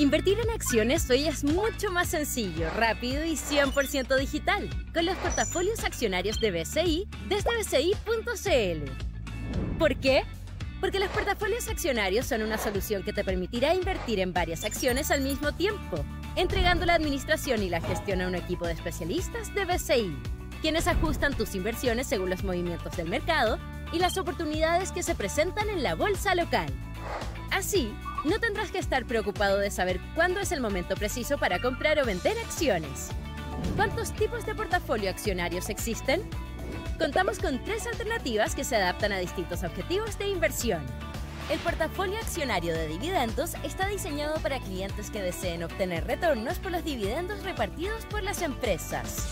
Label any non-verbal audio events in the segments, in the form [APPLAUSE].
Invertir en acciones hoy es mucho más sencillo, rápido y 100% digital con los portafolios accionarios de BCI desde bci.cl. ¿Por qué? Porque los portafolios accionarios son una solución que te permitirá invertir en varias acciones al mismo tiempo, entregando la administración y la gestión a un equipo de especialistas de BCI, quienes ajustan tus inversiones según los movimientos del mercado y las oportunidades que se presentan en la bolsa local. Así, no tendrás que estar preocupado de saber cuándo es el momento preciso para comprar o vender acciones. ¿Cuántos tipos de portafolio accionarios existen? Contamos con tres alternativas que se adaptan a distintos objetivos de inversión. El portafolio accionario de dividendos está diseñado para clientes que deseen obtener retornos por los dividendos repartidos por las empresas.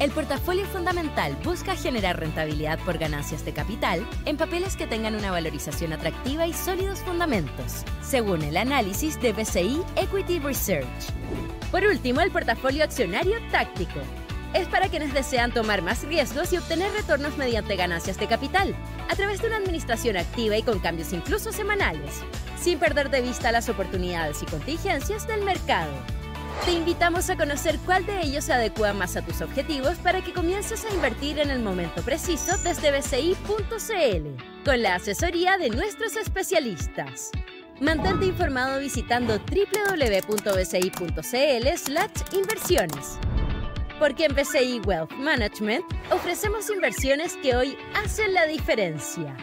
El portafolio fundamental busca generar rentabilidad por ganancias de capital en papeles que tengan una valorización atractiva y sólidos fundamentos, según el análisis de BCI Equity Research. Por último, el portafolio accionario táctico es para quienes desean tomar más riesgos y obtener retornos mediante ganancias de capital, a través de una administración activa y con cambios incluso semanales, sin perder de vista las oportunidades y contingencias del mercado. Te invitamos a conocer cuál de ellos se adecua más a tus objetivos para que comiences a invertir en el momento preciso desde bci.cl, con la asesoría de nuestros especialistas. Mantente informado visitando www.bci.cl/inversiones. Porque en BCI Wealth Management ofrecemos inversiones que hoy hacen la diferencia.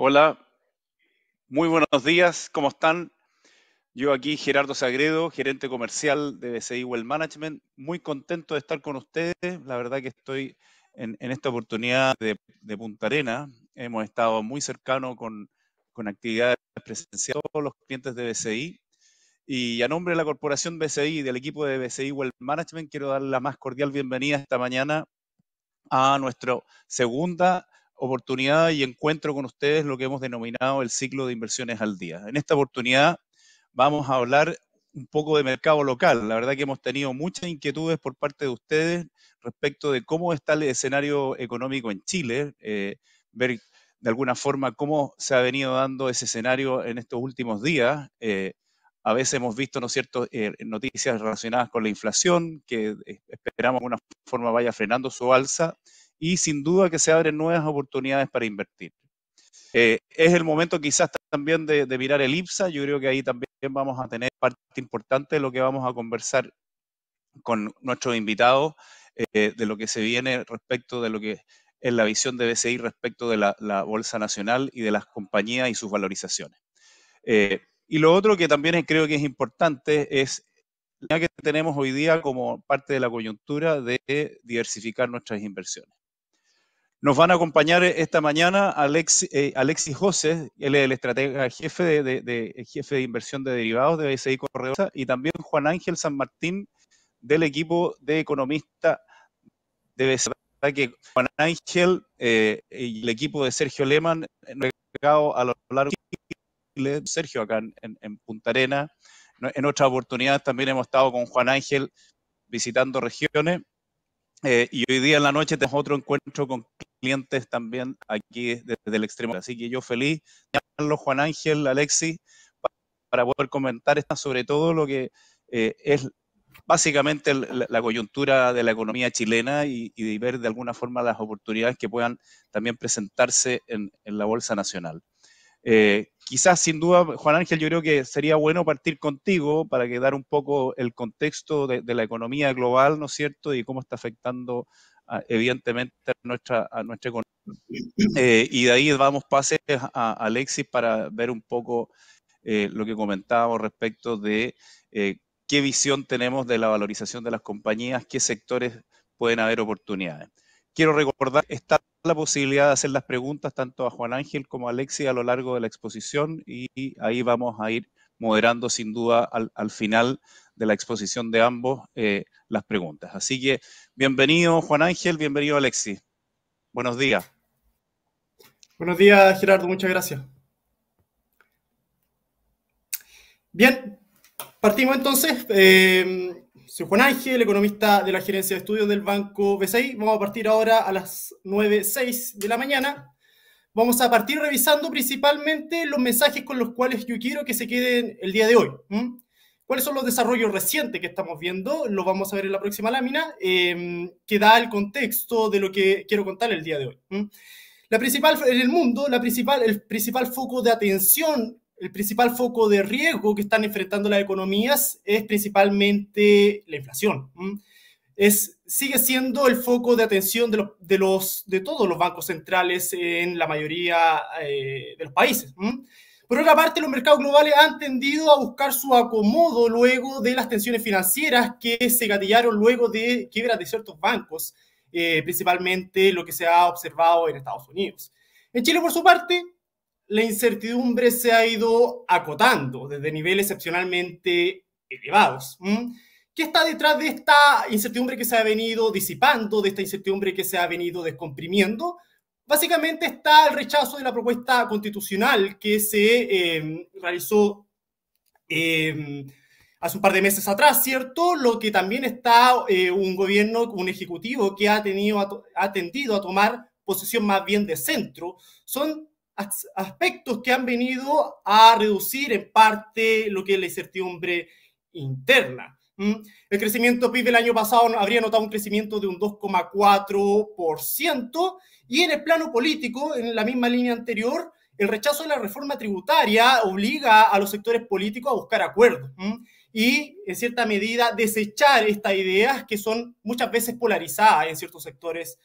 Hola, muy buenos días, ¿cómo están? Yo aquí, Gerardo Sagredo, gerente comercial de BCI Well Management, muy contento de estar con ustedes. La verdad que estoy en, esta oportunidad de, Punta Arena. Hemos estado muy cercano con, actividades presenciales todos los clientes de BCI. Y a nombre de la corporación BCI y del equipo de BCI Well Management, quiero dar la más cordial bienvenida esta mañana a nuestra segunda oportunidad y encuentro con ustedes lo que hemos denominado el ciclo de inversiones al día. En esta oportunidad vamos a hablar un poco de mercado local. La verdad que hemos tenido muchas inquietudes por parte de ustedes respecto de cómo está el escenario económico en Chile, eh, ver de alguna forma cómo se ha venido dando ese escenario en estos últimos días. Eh, a veces hemos visto, ¿no es cierto?, eh, noticias relacionadas con la inflación, que esperamos de alguna forma vaya frenando su alza y sin duda que se abren nuevas oportunidades para invertir. Eh, es el momento quizás también de, mirar el IPSA. Yo creo que ahí también vamos a tener parte importante de lo que vamos a conversar con nuestros invitados, eh, de lo que se viene respecto de lo que es la visión de BCI respecto de la, Bolsa Nacional y de las compañías y sus valorizaciones. Eh, y lo otro que también creo que es importante es la que tenemos hoy día como parte de la coyuntura de diversificar nuestras inversiones. Nos van a acompañar eh, esta mañana eh, Alexis José, él es el estratega jefe de, jefe de inversión de derivados de BCI Corredores y también Juan Ángel San Martín del equipo de economista de BCI, que Juan Ángel eh, y el equipo de Sergio Lehmann a lo largo de Sergio acá en, en Punta Arena. En otras oportunidades también hemos estado con Juan Ángel visitando regiones eh, y hoy día en la noche tengo otro encuentro con clientes también aquí desde, el extremo. Así que yo feliz, Carlos, Juan Ángel, Alexis, para, poder comentar sobre todo lo que eh, es básicamente la, coyuntura de la economía chilena y, y, ver de alguna forma las oportunidades que puedan también presentarse en, la Bolsa Nacional. Eh, quizás sin duda, Juan Ángel, yo creo que sería bueno partir contigo para que dar un poco el contexto de, la economía global, ¿no es cierto? Y cómo está afectando ah, evidentemente a nuestra, a nuestra economía. Eh, y de ahí vamos pases a, Alexis para ver un poco eh, lo que comentábamos respecto de eh, qué visión tenemos de la valorización de las compañías, qué sectores pueden haber oportunidades. Quiero recordar, está la posibilidad de hacer las preguntas tanto a Juan Ángel como a Alexi a lo largo de la exposición y ahí vamos a ir moderando sin duda al, final de la exposición de ambos eh, las preguntas. Así que bienvenido Juan Ángel, bienvenido Alexi. Buenos días. Buenos días Gerardo, muchas gracias. Bien, partimos entonces. Eh, soy Juan Ángel, economista de la Gerencia de Estudios del Banco BCI. Vamos a partir ahora a las 9.06 de la mañana. Vamos a partir revisando principalmente los mensajes con los cuales yo quiero que se queden el día de hoy. ¿Cuáles son los desarrollos recientes que estamos viendo? Lo vamos a ver en la próxima lámina, em, que da el contexto de lo que quiero contar el día de hoy. La principal, en el mundo, la principal, el principal foco de atención el principal foco de riesgo que están enfrentando las economías es principalmente la inflación. Es, sigue siendo el foco de atención de, los, de, todos los bancos centrales en la mayoría eh, de los países. Por otra parte, los mercados globales han tendido a buscar su acomodo luego de las tensiones financieras que se gatillaron luego de quiebras de ciertos bancos, eh, principalmente lo que se ha observado en Estados Unidos. En Chile, por su parte, la incertidumbre se ha ido acotando desde niveles excepcionalmente elevados. ¿Qué está detrás de esta incertidumbre que se ha venido disipando, de esta incertidumbre que se ha venido descomprimiendo? Básicamente está el rechazo de la propuesta constitucional que se em, realizó em, hace un par de meses atrás, ¿cierto? Lo que también está eh, un gobierno, un ejecutivo que ha, tenido, ha tendido a tomar posición más bien de centro. Son aspectos que han venido a reducir en parte lo que es la incertidumbre interna. El crecimiento PIB del año pasado habría notado un crecimiento de un 2,4% y en el plano político, en la misma línea anterior, el rechazo de la reforma tributaria obliga a los sectores políticos a buscar acuerdos y, en cierta medida, desechar estas ideas que son muchas veces polarizadas en ciertos sectores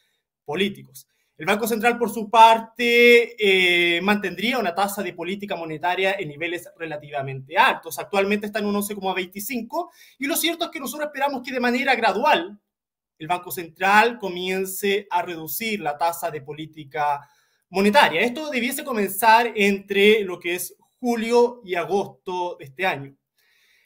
políticos. El Banco Central, por su parte, eh, mantendría una tasa de política monetaria en niveles relativamente altos. Actualmente está en un 11,25 y lo cierto es que nosotros esperamos que de manera gradual el Banco Central comience a reducir la tasa de política monetaria. Esto debiese comenzar entre lo que es julio y agosto de este año.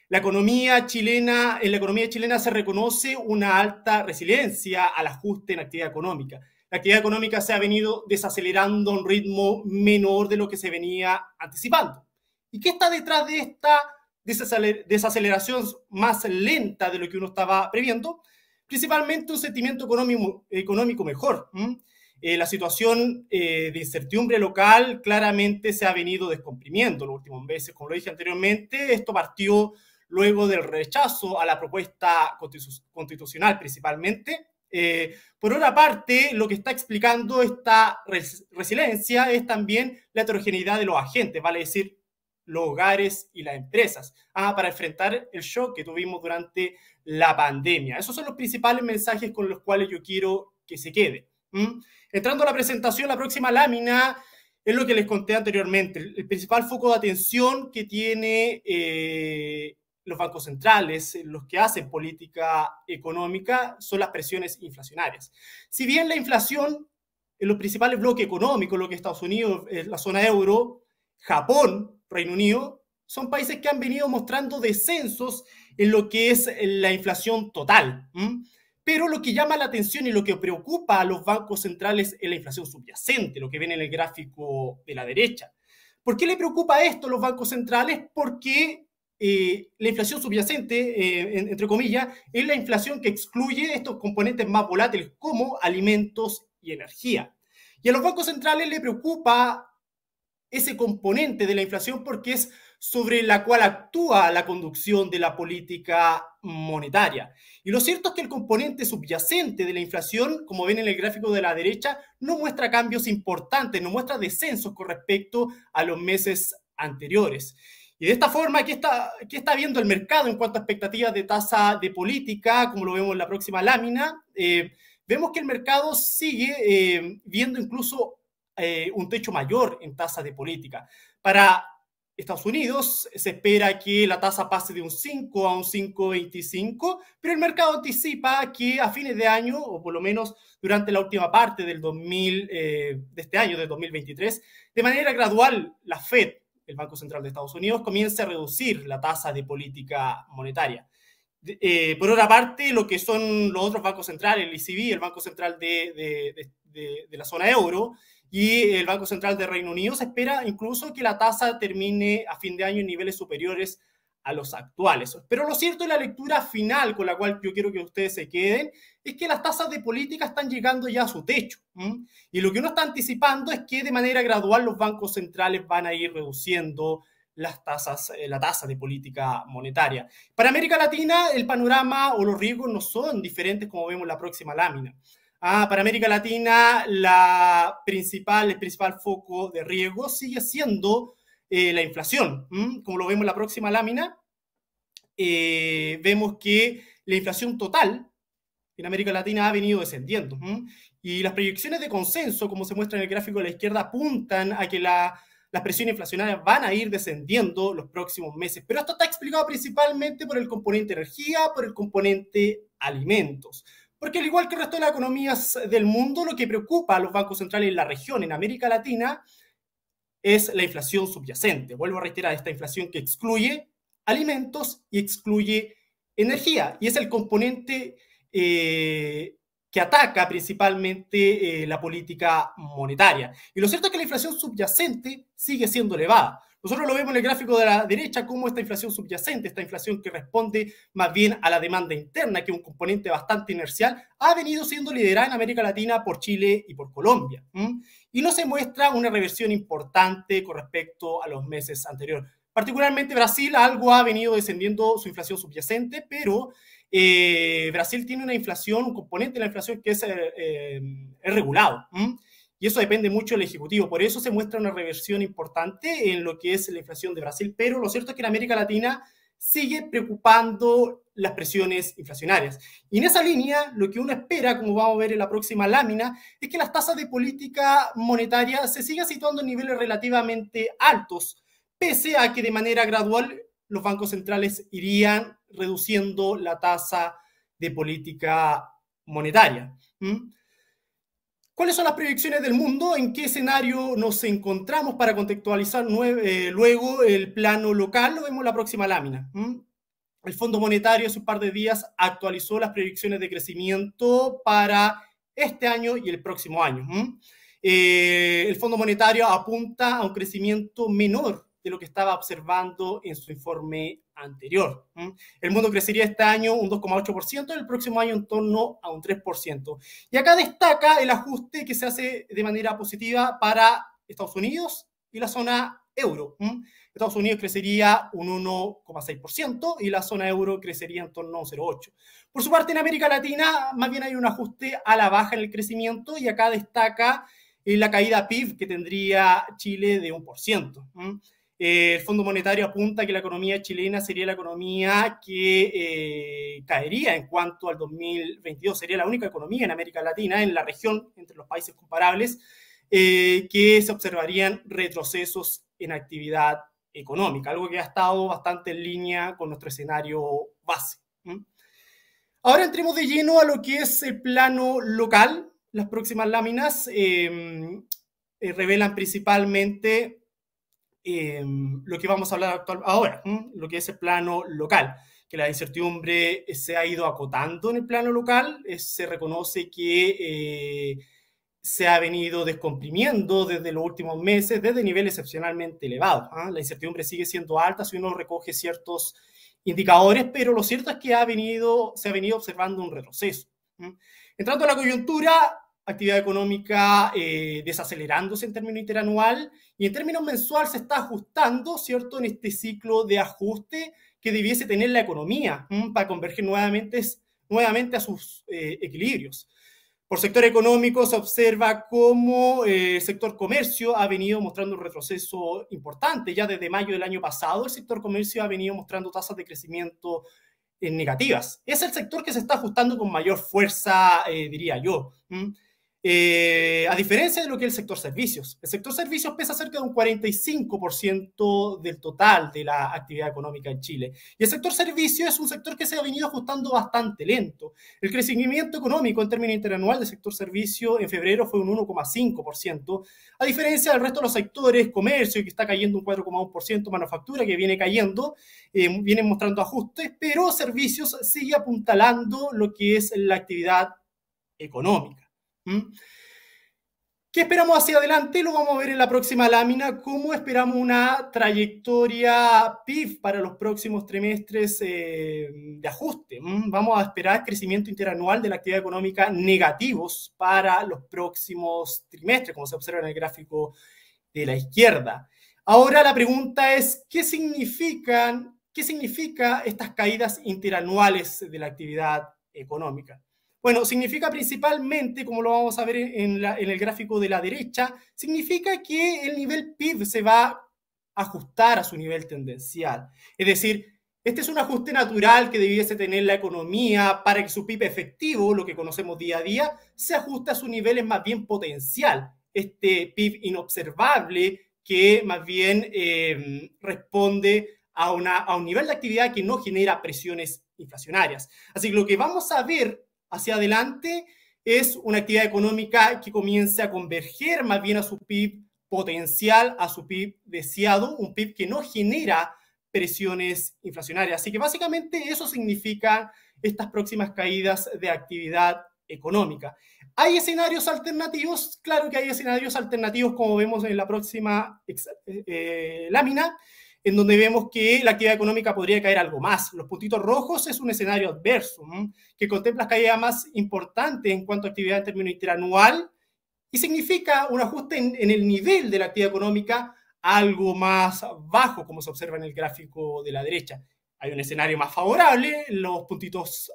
La economía chilena, en la economía chilena se reconoce una alta resiliencia al ajuste en actividad económica la actividad económica se ha venido desacelerando a un ritmo menor de lo que se venía anticipando. ¿Y qué está detrás de esta desaceleración más lenta de lo que uno estaba previendo? Principalmente un sentimiento económico, económico mejor. Eh, la situación eh, de incertidumbre local claramente se ha venido descomprimiendo los últimos meses. Como lo dije anteriormente, esto partió luego del rechazo a la propuesta constitucional principalmente eh, por otra parte, lo que está explicando esta resiliencia es también la heterogeneidad de los agentes, vale decir, los hogares y las empresas, ah, para enfrentar el shock que tuvimos durante la pandemia. Esos son los principales mensajes con los cuales yo quiero que se quede. Entrando a la presentación, la próxima lámina es lo que les conté anteriormente, el, principal foco de atención que tiene eh, los bancos centrales, eh, los que hacen política económica, son las presiones inflacionarias. Si bien la inflación en los principales bloques económicos, lo que Estados Unidos, eh, la zona euro, Japón, Reino Unido, son países que han venido mostrando descensos en lo que es eh, la inflación total. Pero lo que llama la atención y lo que preocupa a los bancos centrales es la inflación subyacente, lo que ven en el gráfico de la derecha. ¿Por qué le preocupa esto a los bancos centrales? Porque eh, la inflación subyacente, eh, entre comillas, es la inflación que excluye estos componentes más volátiles como alimentos y energía. Y a los bancos centrales le preocupa ese componente de la inflación porque es sobre la cual actúa la conducción de la política monetaria. Y lo cierto es que el componente subyacente de la inflación, como ven en el gráfico de la derecha, no muestra cambios importantes, no muestra descensos con respecto a los meses anteriores. Y de esta forma, ¿qué está, está viendo el mercado en cuanto a expectativas de tasa de política? Como lo vemos en la próxima lámina, eh, vemos que el mercado sigue eh, viendo incluso eh, un techo mayor en tasa de política. Para Estados Unidos se espera que la tasa pase de un 5 a un 5,25, pero el mercado anticipa que a fines de año, o por lo menos durante la última parte del 2000, de este año, de 2023, de manera gradual, la Fed el Banco Central de Estados Unidos comience a reducir la tasa de política monetaria. Eh, por otra parte, lo que son los otros bancos centrales, el ECB, el Banco Central de, de, la zona euro y el Banco Central de Reino Unido, se espera incluso que la tasa termine a fin de año en niveles superiores a los actuales. Pero lo cierto y la lectura final con la cual yo quiero que ustedes se queden es que las tasas de política están llegando ya a su techo. Y lo que uno está anticipando es que de manera gradual los bancos centrales van a ir reduciendo las tasas, eh, la tasa de política monetaria. Para América Latina el panorama o los riesgos no son diferentes como vemos en la próxima lámina. Ah, para América Latina la principal, el principal foco de riesgo sigue siendo eh, la inflación. Como lo vemos en la próxima lámina, eh, vemos que la inflación total en América Latina ha venido descendiendo. Y las proyecciones de consenso, como se muestra en el gráfico de la izquierda, apuntan a que las presiones inflacionarias van a ir descendiendo los próximos meses. Pero esto está explicado principalmente por el componente energía, por el componente alimentos. Porque al igual que el resto de las economías del mundo, lo que preocupa a los bancos centrales en la región, en América Latina, es la inflación subyacente. Vuelvo a reiterar, esta inflación que excluye alimentos y excluye energía, y es el componente eh, que ataca principalmente eh, la política monetaria. Y lo cierto es que la inflación subyacente sigue siendo elevada. Nosotros lo vemos en el gráfico de la derecha como esta inflación subyacente, esta inflación que responde más bien a la demanda interna, que es un componente bastante inercial, ha venido siendo liderada en América Latina por Chile y por Colombia. Y no se muestra una reversión importante con respecto a los meses anteriores. Particularmente Brasil, algo ha venido descendiendo su inflación subyacente, pero eh, Brasil tiene una inflación, un componente de la inflación que es, eh, eh, regulado. Y eso depende mucho del Ejecutivo. Por eso se muestra una reversión importante en lo que es la inflación de Brasil. Pero lo cierto es que en América Latina sigue preocupando las presiones inflacionarias. Y en esa línea, lo que uno espera, como vamos a ver en la próxima lámina, es que las tasas de política monetaria se sigan situando en niveles relativamente altos, pese a que de manera gradual los bancos centrales irían reduciendo la tasa de política monetaria. ¿Cuáles son las proyecciones del mundo? ¿En qué escenario nos encontramos para contextualizar eh, luego el plano local? Lo vemos en la próxima lámina. El Fondo Monetario hace un par de días actualizó las predicciones de crecimiento para este año y el próximo año. Eh, el Fondo Monetario apunta a un crecimiento menor de lo que estaba observando en su informe anterior. El mundo crecería este año un 2,8%, el próximo año en torno a un 3%. Y acá destaca el ajuste que se hace de manera positiva para Estados Unidos y la zona euro. Estados Unidos crecería un 1,6% y la zona euro crecería en torno a 0,8%. Por su parte, en América Latina, más bien hay un ajuste a la baja en el crecimiento y acá destaca eh, la caída PIB que tendría Chile de 1%. Eh, el Fondo Monetario apunta que la economía chilena sería la economía que eh, caería en cuanto al 2022, sería la única economía en América Latina, en la región, entre los países comparables, eh, que se observarían retrocesos en actividad económica, algo que ha estado bastante en línea con nuestro escenario base. Ahora entremos de lleno a lo que es el plano local. Las próximas láminas revelan principalmente Em, lo que vamos a hablar ahora, lo que es el plano local, que la incertidumbre eh, se ha ido acotando en el plano local, eh, se reconoce que eh, se ha venido descomprimiendo desde los últimos meses, desde niveles excepcionalmente elevados. ¿ah? La incertidumbre sigue siendo alta si uno recoge ciertos indicadores, pero lo cierto es que ha venido, se ha venido observando un retroceso. Entrando a la coyuntura, actividad económica eh, desacelerándose en términos interanual y en términos mensual se está ajustando, ¿cierto?, en este ciclo de ajuste que debiese tener la economía para converger nuevamente, nuevamente a sus eh, equilibrios. Por sector económico se observa cómo el eh, sector comercio ha venido mostrando un retroceso importante. Ya desde mayo del año pasado el sector comercio ha venido mostrando tasas de crecimiento negativas. Es el sector que se está ajustando con mayor fuerza, diría yo. Eh, a diferencia de lo que es el sector servicios, el sector servicios pesa cerca de un 45% del total de la actividad económica en Chile. Y el sector servicios es un sector que se ha venido ajustando bastante lento. El crecimiento económico en términos interanual del sector servicios en febrero fue un 1,5%, a diferencia del resto de los sectores, comercio que está cayendo un 4,1%, manufactura que viene cayendo, eh, viene mostrando ajustes, pero servicios sigue apuntalando lo que es la actividad económica. ¿Mm? ¿Qué esperamos hacia adelante? Lo vamos a ver en la próxima lámina, cómo esperamos una trayectoria PIB para los próximos trimestres eh, de ajuste. ¿Mm? Vamos a esperar crecimiento interanual de la actividad económica negativos para los próximos trimestres, como se observa en el gráfico de la izquierda. Ahora la pregunta es, ¿qué significan, qué significa estas caídas interanuales de la actividad económica? Bueno, significa principalmente, como lo vamos a ver en, el gráfico de la derecha, significa que el nivel PIB se va a ajustar a su nivel tendencial. Es decir, este es un ajuste natural que debiese tener la economía para que su PIB efectivo, lo que conocemos día a día, se ajuste a sus niveles más bien potencial, este PIB inobservable que más bien em, responde a, una, a un nivel de actividad que no genera presiones inflacionarias. Así que lo que vamos a ver hacia adelante es una actividad económica que comience a converger más bien a su PIB potencial, a su PIB deseado, un PIB que no genera presiones inflacionarias. Así que básicamente eso significa estas próximas caídas de actividad económica. ¿Hay escenarios alternativos? Claro que hay escenarios alternativos como vemos en la próxima eh, eh, lámina en donde vemos que la actividad económica podría caer algo más. Los puntitos rojos es un escenario adverso, que contempla caída más importante en cuanto a actividad en términos interanual y significa un ajuste en, en el nivel de la actividad económica algo más bajo, como se observa en el gráfico de la derecha. Hay un escenario más favorable, los puntitos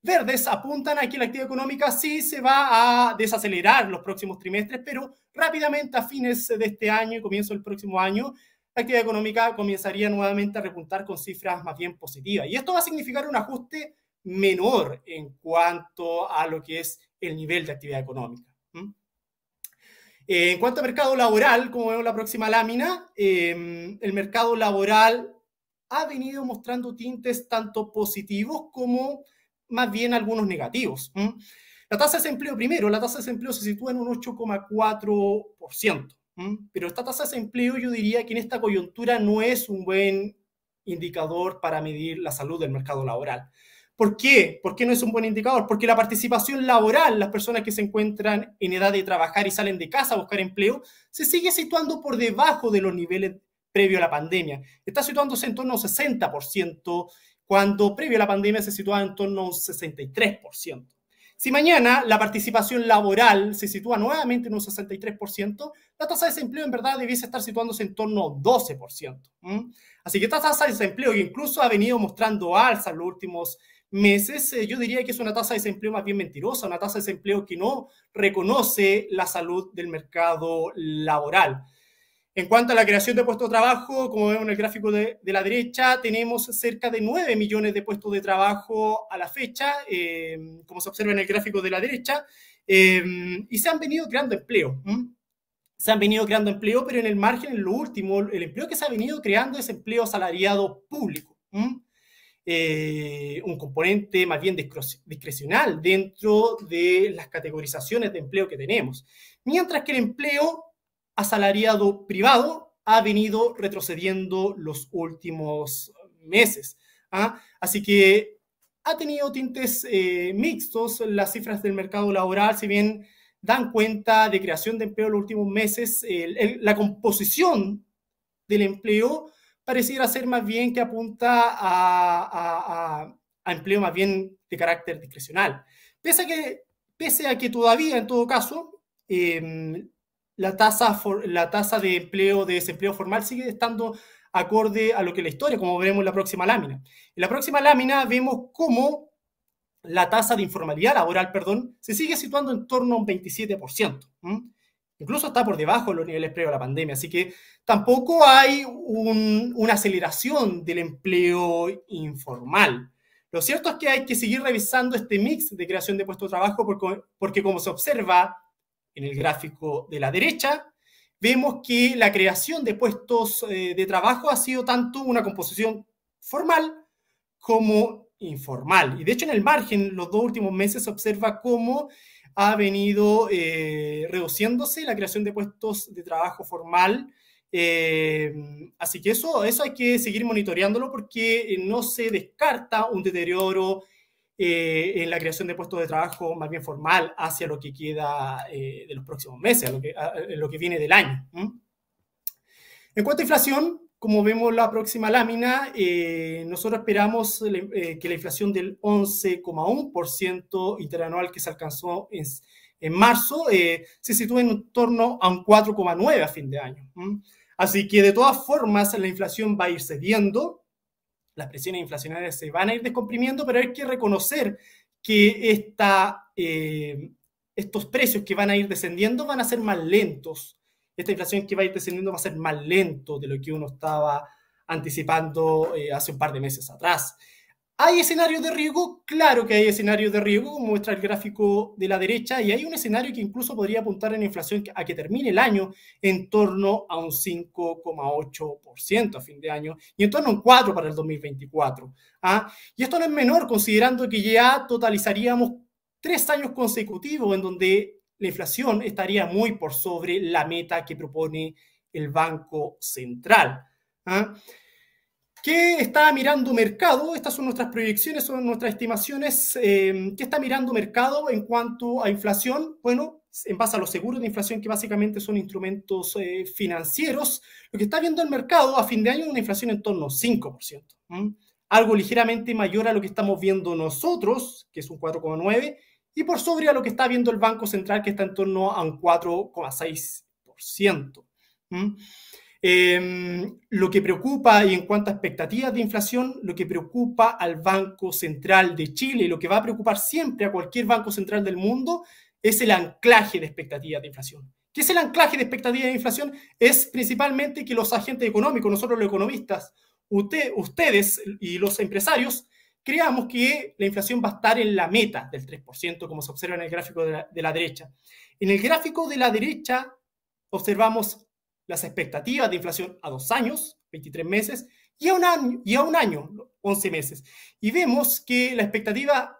verdes apuntan a que la actividad económica sí se va a desacelerar los próximos trimestres, pero rápidamente a fines de este año y comienzo del próximo año la actividad económica comenzaría nuevamente a repuntar con cifras más bien positivas. Y esto va a significar un ajuste menor en cuanto a lo que es el nivel de actividad económica. Eh, en cuanto a mercado laboral, como vemos en la próxima lámina, em, el mercado laboral ha venido mostrando tintes tanto positivos como más bien algunos negativos. La tasa de desempleo primero, la tasa de desempleo se sitúa en un 8,4%. ¿Mm? Pero esta tasa de empleo yo diría que en esta coyuntura no es un buen indicador para medir la salud del mercado laboral. ¿Por qué? ¿Por qué no es un buen indicador? Porque la participación laboral, las personas que se encuentran en edad de trabajar y salen de casa a buscar empleo, se sigue situando por debajo de los niveles previo a la pandemia. Está situándose en torno al 60%, cuando previo a la pandemia se situaba en torno al 63%. Si mañana la participación laboral se sitúa nuevamente en un 63%, la tasa de desempleo en verdad debiese estar situándose en torno al 12%. Así que esta tasa de desempleo, que incluso ha venido mostrando alza en los últimos meses, eh, yo diría que es una tasa de desempleo más bien mentirosa, una tasa de desempleo que no reconoce la salud del mercado laboral. En cuanto a la creación de puestos de trabajo, como vemos en el gráfico de, la derecha, tenemos cerca de 9 millones de puestos de trabajo a la fecha, eh, como se observa en el gráfico de la derecha, eh, y se han venido creando empleo. Se han venido creando empleo, pero en el margen, en lo último, el empleo que se ha venido creando es empleo asalariado público. Eh, un componente más bien discrecional dentro de las categorizaciones de empleo que tenemos. Mientras que el empleo asalariado privado ha venido retrocediendo los últimos meses. ¿ah? Así que ha tenido tintes eh, mixtos las cifras del mercado laboral, si bien dan cuenta de creación de empleo en los últimos meses, la composición del empleo pareciera ser más bien que apunta a, empleo más bien de carácter discrecional. Pese a que, pese a que todavía, en todo caso, em, la tasa, la tasa de empleo, de desempleo formal sigue estando acorde a lo que es la historia, como veremos en la próxima lámina. En la próxima lámina vemos cómo la tasa de informalidad laboral, perdón, se sigue situando en torno a un 27%. Incluso está por debajo de los niveles previos a la pandemia, así que tampoco hay una aceleración del empleo informal. Lo cierto es que hay que seguir revisando este mix de creación de puestos de trabajo porque como se observa en el gráfico de la derecha, vemos que la creación de puestos eh, de trabajo ha sido tanto una composición formal como informal. Y de hecho en el margen, los dos últimos meses se observa cómo ha venido eh, reduciéndose la creación de puestos de trabajo formal. Eh, así que eso, eso hay que seguir monitoreándolo porque no se descarta un deterioro eh, en la creación de puestos de trabajo más bien formal hacia lo que queda eh, de los próximos meses, a lo que, viene del año. En cuanto a inflación, como vemos la próxima lámina, eh, nosotros esperamos que la inflación del 11,1% interanual que se alcanzó en, marzo se sitúe en torno a un 4,9% a fin de año. Así que de todas formas la inflación va a ir cediendo las presiones inflacionarias se van a ir descomprimiendo, pero hay que reconocer que esta, eh, estos precios que van a ir descendiendo van a ser más lentos. Esta inflación que va a ir descendiendo va a ser más lento de lo que uno estaba anticipando eh, hace un par de meses atrás. ¿Hay escenarios de riesgo? Claro que hay escenarios de riesgo, como muestra el gráfico de la derecha, y hay un escenario que incluso podría apuntar en inflación a que termine el año en torno a un 5,8% a fin de año y en torno a un 4% para el 2024. ¿ah? Y esto no es menor, considerando que ya totalizaríamos tres años consecutivos en donde la inflación estaría muy por sobre la meta que propone el Banco Central. ¿ah? ¿Qué está mirando mercado? Estas son nuestras proyecciones, son nuestras estimaciones. Em, ¿Qué está mirando mercado en cuanto a inflación? Bueno, en base a los seguros de inflación, que básicamente son instrumentos eh, financieros, lo que está viendo el mercado a fin de año es una inflación en torno al 5%. Algo ligeramente mayor a lo que estamos viendo nosotros, que es un 4,9%, y por sobre a lo que está viendo el Banco Central, que está en torno a un 4,6%. Em, lo que preocupa y en cuanto a expectativas de inflación, lo que preocupa al Banco Central de Chile y lo que va a preocupar siempre a cualquier banco central del mundo es el anclaje de expectativas de inflación. ¿Qué es el anclaje de expectativas de inflación? Es principalmente que los agentes económicos, nosotros los economistas, ustedes y los empresarios, creamos que la inflación va a estar en la meta del 3%, como se observa en el gráfico de la, de la derecha. En el gráfico de la derecha observamos las expectativas de inflación a dos años, 23 meses, y a un año, y a un año 11 meses. Y vemos que la expectativa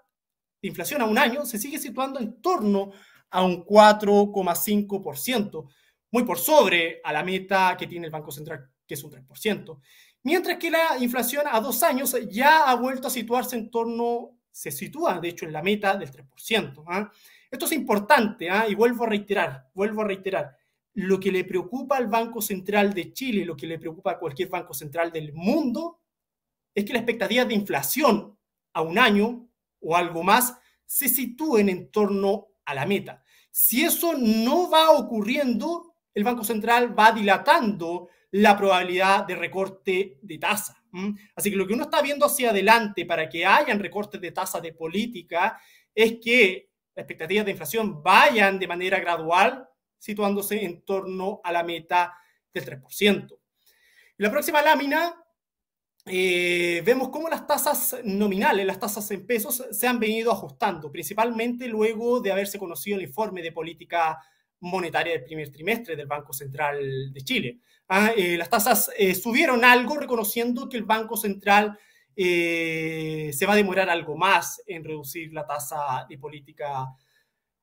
de inflación a un año se sigue situando en torno a un 4,5%, muy por sobre a la meta que tiene el Banco Central, que es un 3%. Mientras que la inflación a dos años ya ha vuelto a situarse en torno, se sitúa de hecho en la meta del 3%. ¿ah? Esto es importante ¿ah? y vuelvo a reiterar, vuelvo a reiterar lo que le preocupa al Banco Central de Chile, lo que le preocupa a cualquier banco central del mundo, es que las expectativas de inflación a un año o algo más se sitúen en torno a la meta. Si eso no va ocurriendo, el Banco Central va dilatando la probabilidad de recorte de tasa. Así que lo que uno está viendo hacia adelante para que hayan recortes de tasa de política es que las expectativas de inflación vayan de manera gradual situándose en torno a la meta del 3%. En la próxima lámina eh, vemos cómo las tasas nominales, las tasas en pesos, se han venido ajustando, principalmente luego de haberse conocido el informe de política monetaria del primer trimestre del Banco Central de Chile. Ah, eh, las tasas eh, subieron algo, reconociendo que el Banco Central se va a demorar algo más en reducir la tasa de política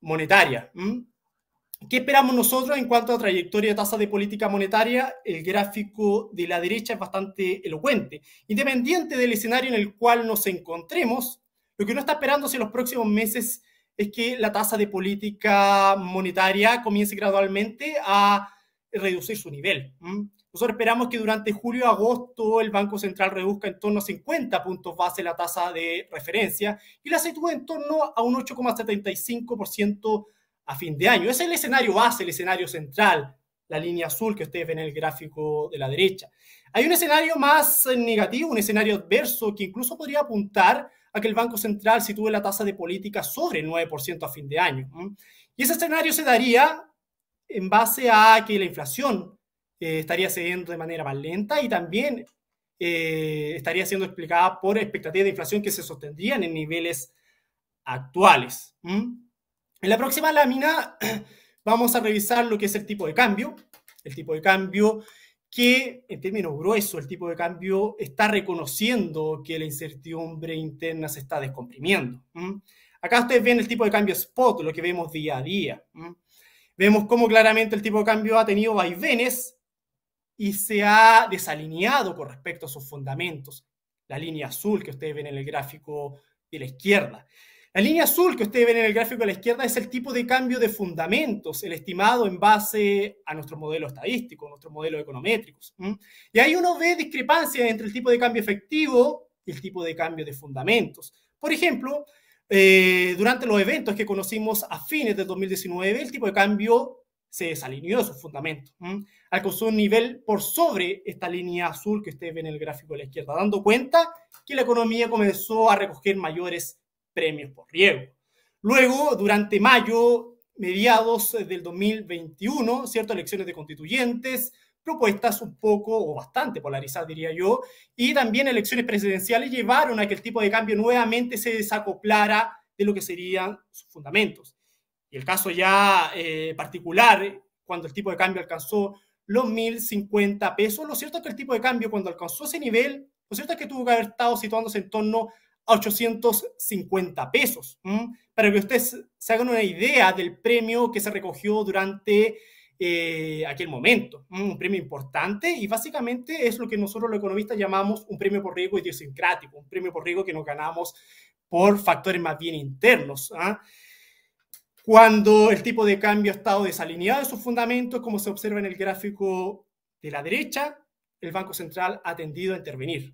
monetaria. ¿Qué esperamos nosotros en cuanto a trayectoria de tasa de política monetaria? El gráfico de la derecha es bastante elocuente. Independiente del escenario en el cual nos encontremos, lo que uno está esperando en los próximos meses es que la tasa de política monetaria comience gradualmente a reducir su nivel. Nosotros esperamos que durante julio y agosto el Banco Central reduzca en torno a 50 puntos base la tasa de referencia y la sitúe en torno a un 8,75% a fin de año. Ese es el escenario base, el escenario central, la línea azul que ustedes ven en el gráfico de la derecha. Hay un escenario más eh, negativo, un escenario adverso que incluso podría apuntar a que el Banco Central sitúe la tasa de política sobre el 9% a fin de año. Y ese escenario se daría en base a que la inflación eh, estaría cediendo de manera más lenta y también eh, estaría siendo explicada por expectativas de inflación que se sostendrían en niveles actuales. En la próxima lámina [CLEARS THROAT] vamos a revisar lo que es el tipo de cambio, el tipo de cambio que en términos gruesos el tipo de cambio está reconociendo que la incertidumbre interna se está descomprimiendo. Acá ustedes ven el tipo de cambio spot, lo que vemos día a día. Vemos cómo claramente el tipo de cambio ha tenido vaivenes y se ha desalineado con respecto a sus fundamentos. La línea azul que ustedes ven en el gráfico de la izquierda. La línea azul que ustedes ven en el gráfico a la izquierda es el tipo de cambio de fundamentos, el estimado en base a nuestro modelo estadístico, nuestro modelo econométrico. Y ahí uno ve discrepancias entre el tipo de cambio efectivo y el tipo de cambio de fundamentos. Por ejemplo, eh, durante los eventos que conocimos a fines de 2019, el tipo de cambio se desalineó de sus fundamentos. Alcanzó un nivel por sobre esta línea azul que ustedes ven en el gráfico a la izquierda, dando cuenta que la economía comenzó a recoger mayores premios por riego. Luego, durante mayo, mediados eh, del 2021, ciertas Elecciones de constituyentes, propuestas un poco o bastante polarizadas, diría yo, y también elecciones presidenciales llevaron a que el tipo de cambio nuevamente se desacoplara de lo que serían sus fundamentos. Y el caso ya eh, particular, cuando el tipo de cambio alcanzó los 1.050 pesos, lo cierto es que el tipo de cambio cuando alcanzó ese nivel, lo cierto es que tuvo que haber estado situándose en torno a 850 pesos. Para que ustedes se hagan una idea del premio que se recogió durante eh, aquel momento. Un premio importante y básicamente es lo que nosotros los economistas llamamos un premio por riesgo idiosincrático, un premio por riesgo que nos ganamos por factores más bien internos. ¿ah? Cuando el tipo de cambio ha estado desalineado de sus fundamentos, como se observa en el gráfico de la derecha, el Banco Central ha tendido a intervenir.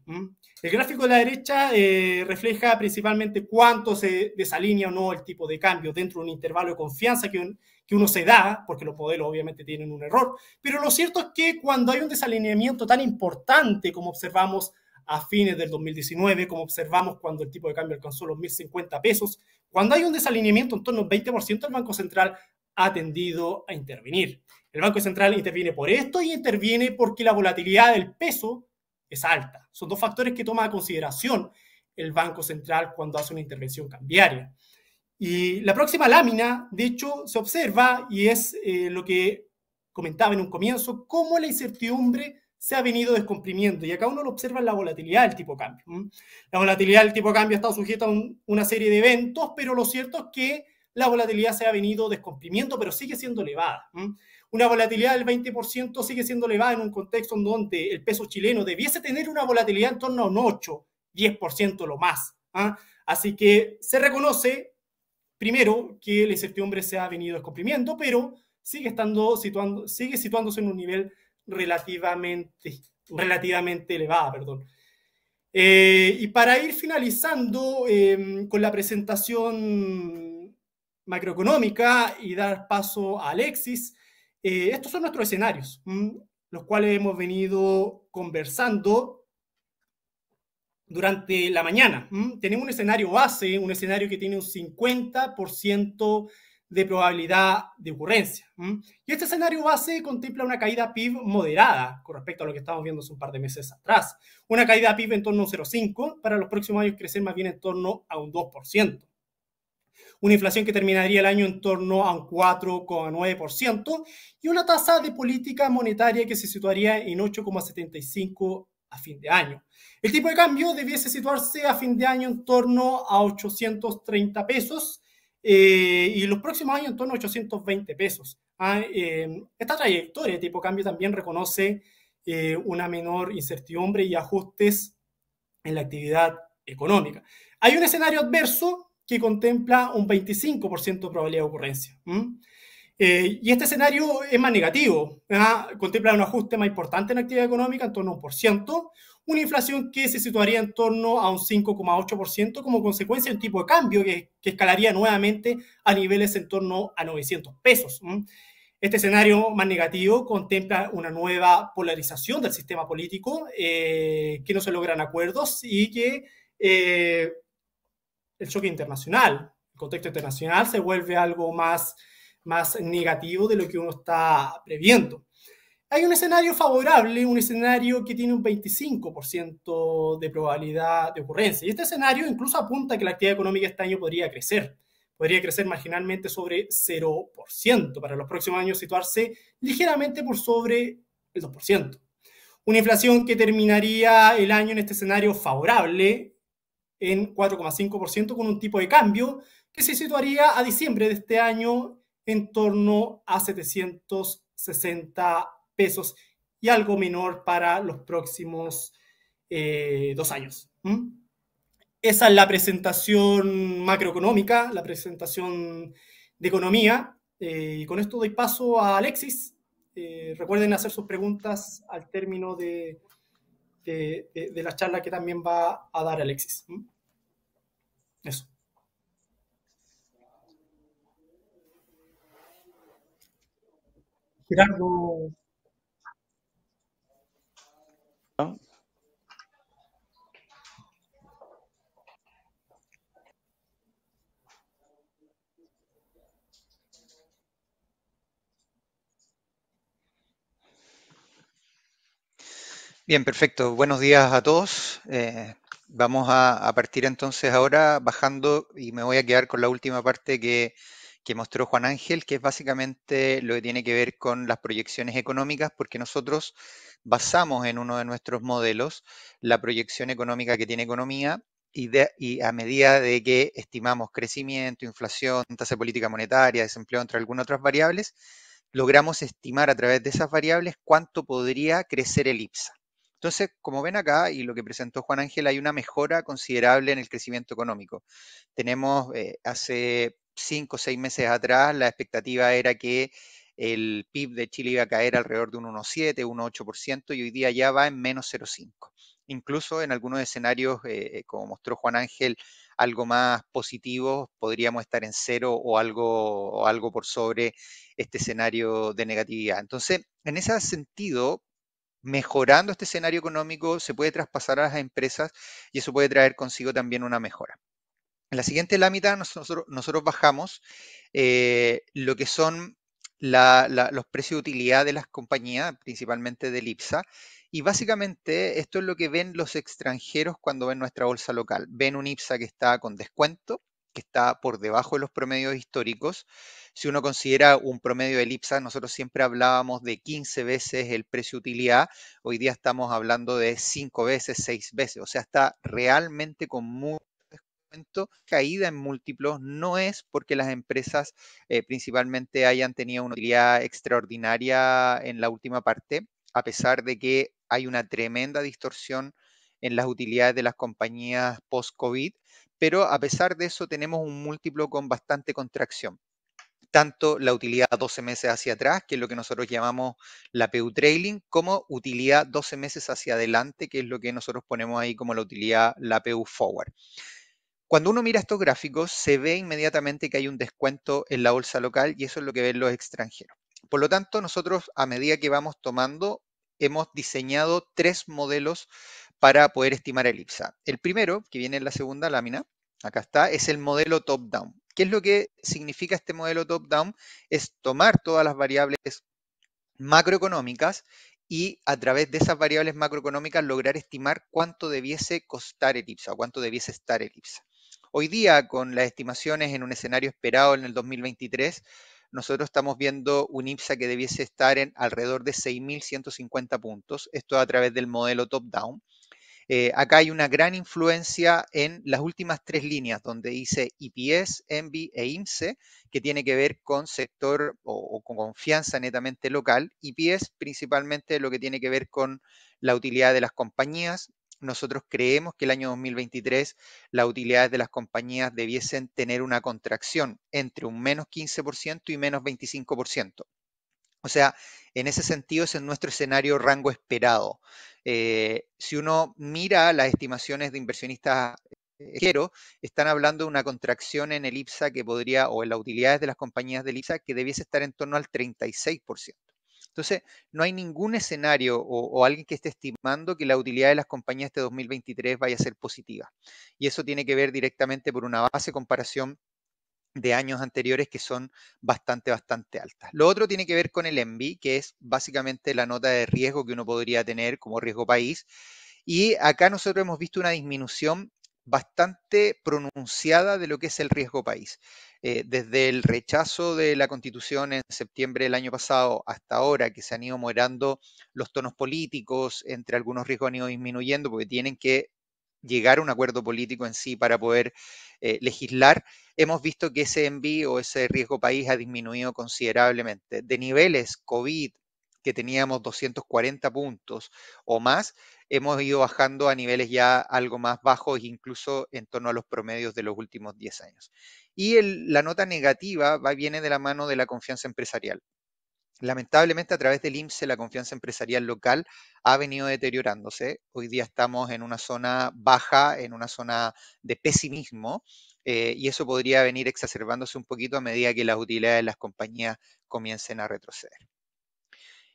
El gráfico de la derecha eh, refleja principalmente cuánto se desalinea o no el tipo de cambio dentro de un intervalo de confianza que, que uno se da, porque los modelos obviamente tienen un error. Pero lo cierto es que cuando hay un desalineamiento tan importante como observamos a fines del 2019, como observamos cuando el tipo de cambio alcanzó los 1.050 pesos, cuando hay un desalineamiento en torno al 20%, el Banco Central ha tendido a intervenir. El Banco Central interviene por esto y interviene porque la volatilidad del peso es alta. Son dos factores que toma a consideración el Banco Central cuando hace una intervención cambiaria. Y la próxima lámina, de hecho, se observa y es eh, lo que comentaba en un comienzo, cómo la incertidumbre se ha venido descomprimiendo. Y acá uno lo observa en la volatilidad del tipo cambio. La volatilidad del tipo cambio ha estado sujeta a una serie de eventos, pero lo cierto es que la volatilidad se ha venido descomprimiendo, pero sigue siendo elevada una volatilidad del 20% sigue siendo elevada en un contexto en donde el peso chileno debiese tener una volatilidad en torno a un 8, 10% lo más. ¿ah? Así que se reconoce, primero, que la incertidumbre se ha venido descomprimiendo, pero sigue, estando situando, sigue situándose en un nivel relativamente, relativamente elevado. Perdón. Eh, y para ir finalizando em, con la presentación macroeconómica y dar paso a Alexis, eh, estos son nuestros escenarios, mm, los cuales hemos venido conversando durante la mañana. Mm. Tenemos un escenario base, un escenario que tiene un 50% de probabilidad de ocurrencia. Mm. Y este escenario base contempla una caída PIB moderada con respecto a lo que estamos viendo hace un par de meses atrás. Una caída PIB en torno a un 0,5, para los próximos años crecer más bien en torno a un 2% una inflación que terminaría el año en torno a un 4,9% y una tasa de política monetaria que se situaría en 8,75% a fin de año. El tipo de cambio debiese situarse a fin de año en torno a 830 pesos eh, y los próximos años en torno a 820 pesos. Ah, eh, esta trayectoria de tipo de cambio también reconoce eh, una menor incertidumbre y ajustes en la actividad económica. Hay un escenario adverso que contempla un 25% de probabilidad de ocurrencia. Eh, y este escenario es más negativo, ¿ah? contempla un ajuste más importante en la actividad económica, en torno a un por ciento, una inflación que se situaría en torno a un 5,8% como consecuencia del tipo de cambio que, escalaría nuevamente a niveles en torno a 900 pesos. Este escenario más negativo contempla una nueva polarización del sistema político, eh, que no se logran acuerdos y que eh, el choque internacional. El contexto internacional se vuelve algo más, más negativo de lo que uno está previendo. Hay un escenario favorable, un escenario que tiene un 25% de probabilidad de ocurrencia. Y este escenario incluso apunta a que la actividad económica este año podría crecer. Podría crecer marginalmente sobre 0%, para los próximos años situarse ligeramente por sobre el 2%. Una inflación que terminaría el año en este escenario favorable en 4,5% con un tipo de cambio que se situaría a diciembre de este año en torno a 760 pesos y algo menor para los próximos eh, dos años. Esa es la presentación macroeconómica, la presentación de economía. Eh, y con esto doy paso a Alexis. Eh, recuerden hacer sus preguntas al término de, de, de, la charla que también va a dar Alexis. Eso. Bien, perfecto. Buenos días a todos. Eh, vamos a, partir entonces ahora bajando y me voy a quedar con la última parte que, mostró Juan Ángel, que es básicamente lo que tiene que ver con las proyecciones económicas, porque nosotros basamos en uno de nuestros modelos la proyección económica que tiene economía y, y a medida de que estimamos crecimiento, inflación, tasa política monetaria, desempleo, entre algunas otras variables, logramos estimar a través de esas variables cuánto podría crecer el IPSA. Entonces, como ven acá y lo que presentó Juan Ángel, hay una mejora considerable en el crecimiento económico. Tenemos eh, hace cinco o seis meses atrás, la expectativa era que el PIB de Chile iba a caer alrededor de un 1,7, 1,8% y hoy día ya va en menos 0,5. Incluso en algunos escenarios, eh, eh, como mostró Juan Ángel, algo más positivo, podríamos estar en cero o algo, o algo por sobre este escenario de negatividad. Entonces, en ese sentido, mejorando este escenario económico se puede traspasar a las empresas y eso puede traer consigo también una mejora. En la siguiente lámina nosotros, nosotros bajamos eh, lo que son los precios de utilidad de las compañías, principalmente del IPSA. Y básicamente esto es lo que ven los extranjeros cuando ven nuestra bolsa local. Ven un IPSA que está con descuento, que está por debajo de los promedios históricos. Si uno considera un promedio de elipsa, nosotros siempre hablábamos de 15 veces el precio utilidad, hoy día estamos hablando de 5 veces, 6 veces, o sea, está realmente con mucho descuento. Caída en múltiplos no es porque las empresas eh, principalmente hayan tenido una utilidad extraordinaria en la última parte, a pesar de que hay una tremenda distorsión en las utilidades de las compañías post-COVID, pero a pesar de eso tenemos un múltiplo con bastante contracción. Tanto la utilidad 12 meses hacia atrás, que es lo que nosotros llamamos la PU trailing, como utilidad 12 meses hacia adelante, que es lo que nosotros ponemos ahí como la utilidad, la PU forward. Cuando uno mira estos gráficos, se ve inmediatamente que hay un descuento en la bolsa local y eso es lo que ven los extranjeros. Por lo tanto, nosotros a medida que vamos tomando, hemos diseñado tres modelos para poder estimar el IPSA. El primero, que viene en la segunda lámina, acá está, es el modelo top-down. ¿Qué es lo que significa este modelo top-down? Es tomar todas las variables macroeconómicas y a través de esas variables macroeconómicas lograr estimar cuánto debiese costar IPSA o cuánto debiese estar el IPSA. Hoy día, con las estimaciones en un escenario esperado en el 2023, nosotros estamos viendo un IPSA que debiese estar en alrededor de 6.150 puntos, esto a través del modelo top-down. Eh, acá hay una gran influencia en las últimas tres líneas, donde dice IPS, ENVI e IMSE, que tiene que ver con sector o, con confianza netamente local. IPS principalmente lo que tiene que ver con la utilidad de las compañías, nosotros creemos que el año 2023 las utilidades de las compañías debiesen tener una contracción entre un menos 15% y menos 25%. O sea, en ese sentido es en nuestro escenario rango esperado. Eh, si uno mira las estimaciones de inversionistas extranjeros, están hablando de una contracción en el IPSA que podría, o en las utilidades de las compañías del IPSA, que debiese estar en torno al 36%. Entonces, no hay ningún escenario o, alguien que esté estimando que la utilidad de las compañías de 2023 vaya a ser positiva. Y eso tiene que ver directamente por una base de comparación de años anteriores que son bastante, bastante altas. Lo otro tiene que ver con el ENVI, que es básicamente la nota de riesgo que uno podría tener como riesgo país. Y acá nosotros hemos visto una disminución bastante pronunciada de lo que es el riesgo país. Eh, desde el rechazo de la constitución en septiembre del año pasado hasta ahora, que se han ido moderando los tonos políticos, entre algunos riesgos han ido disminuyendo, porque tienen que llegar a un acuerdo político en sí para poder eh, legislar, hemos visto que ese envío, ese riesgo país ha disminuido considerablemente. De niveles COVID, que teníamos 240 puntos o más, hemos ido bajando a niveles ya algo más bajos, incluso en torno a los promedios de los últimos 10 años. Y la nota negativa viene de la mano de la confianza empresarial. Lamentablemente, a través del IMSE, la confianza empresarial local ha venido deteriorándose. Hoy día estamos en una zona baja, en una zona de pesimismo, eh, y eso podría venir exacerbándose un poquito a medida que las utilidades de las compañías comiencen a retroceder.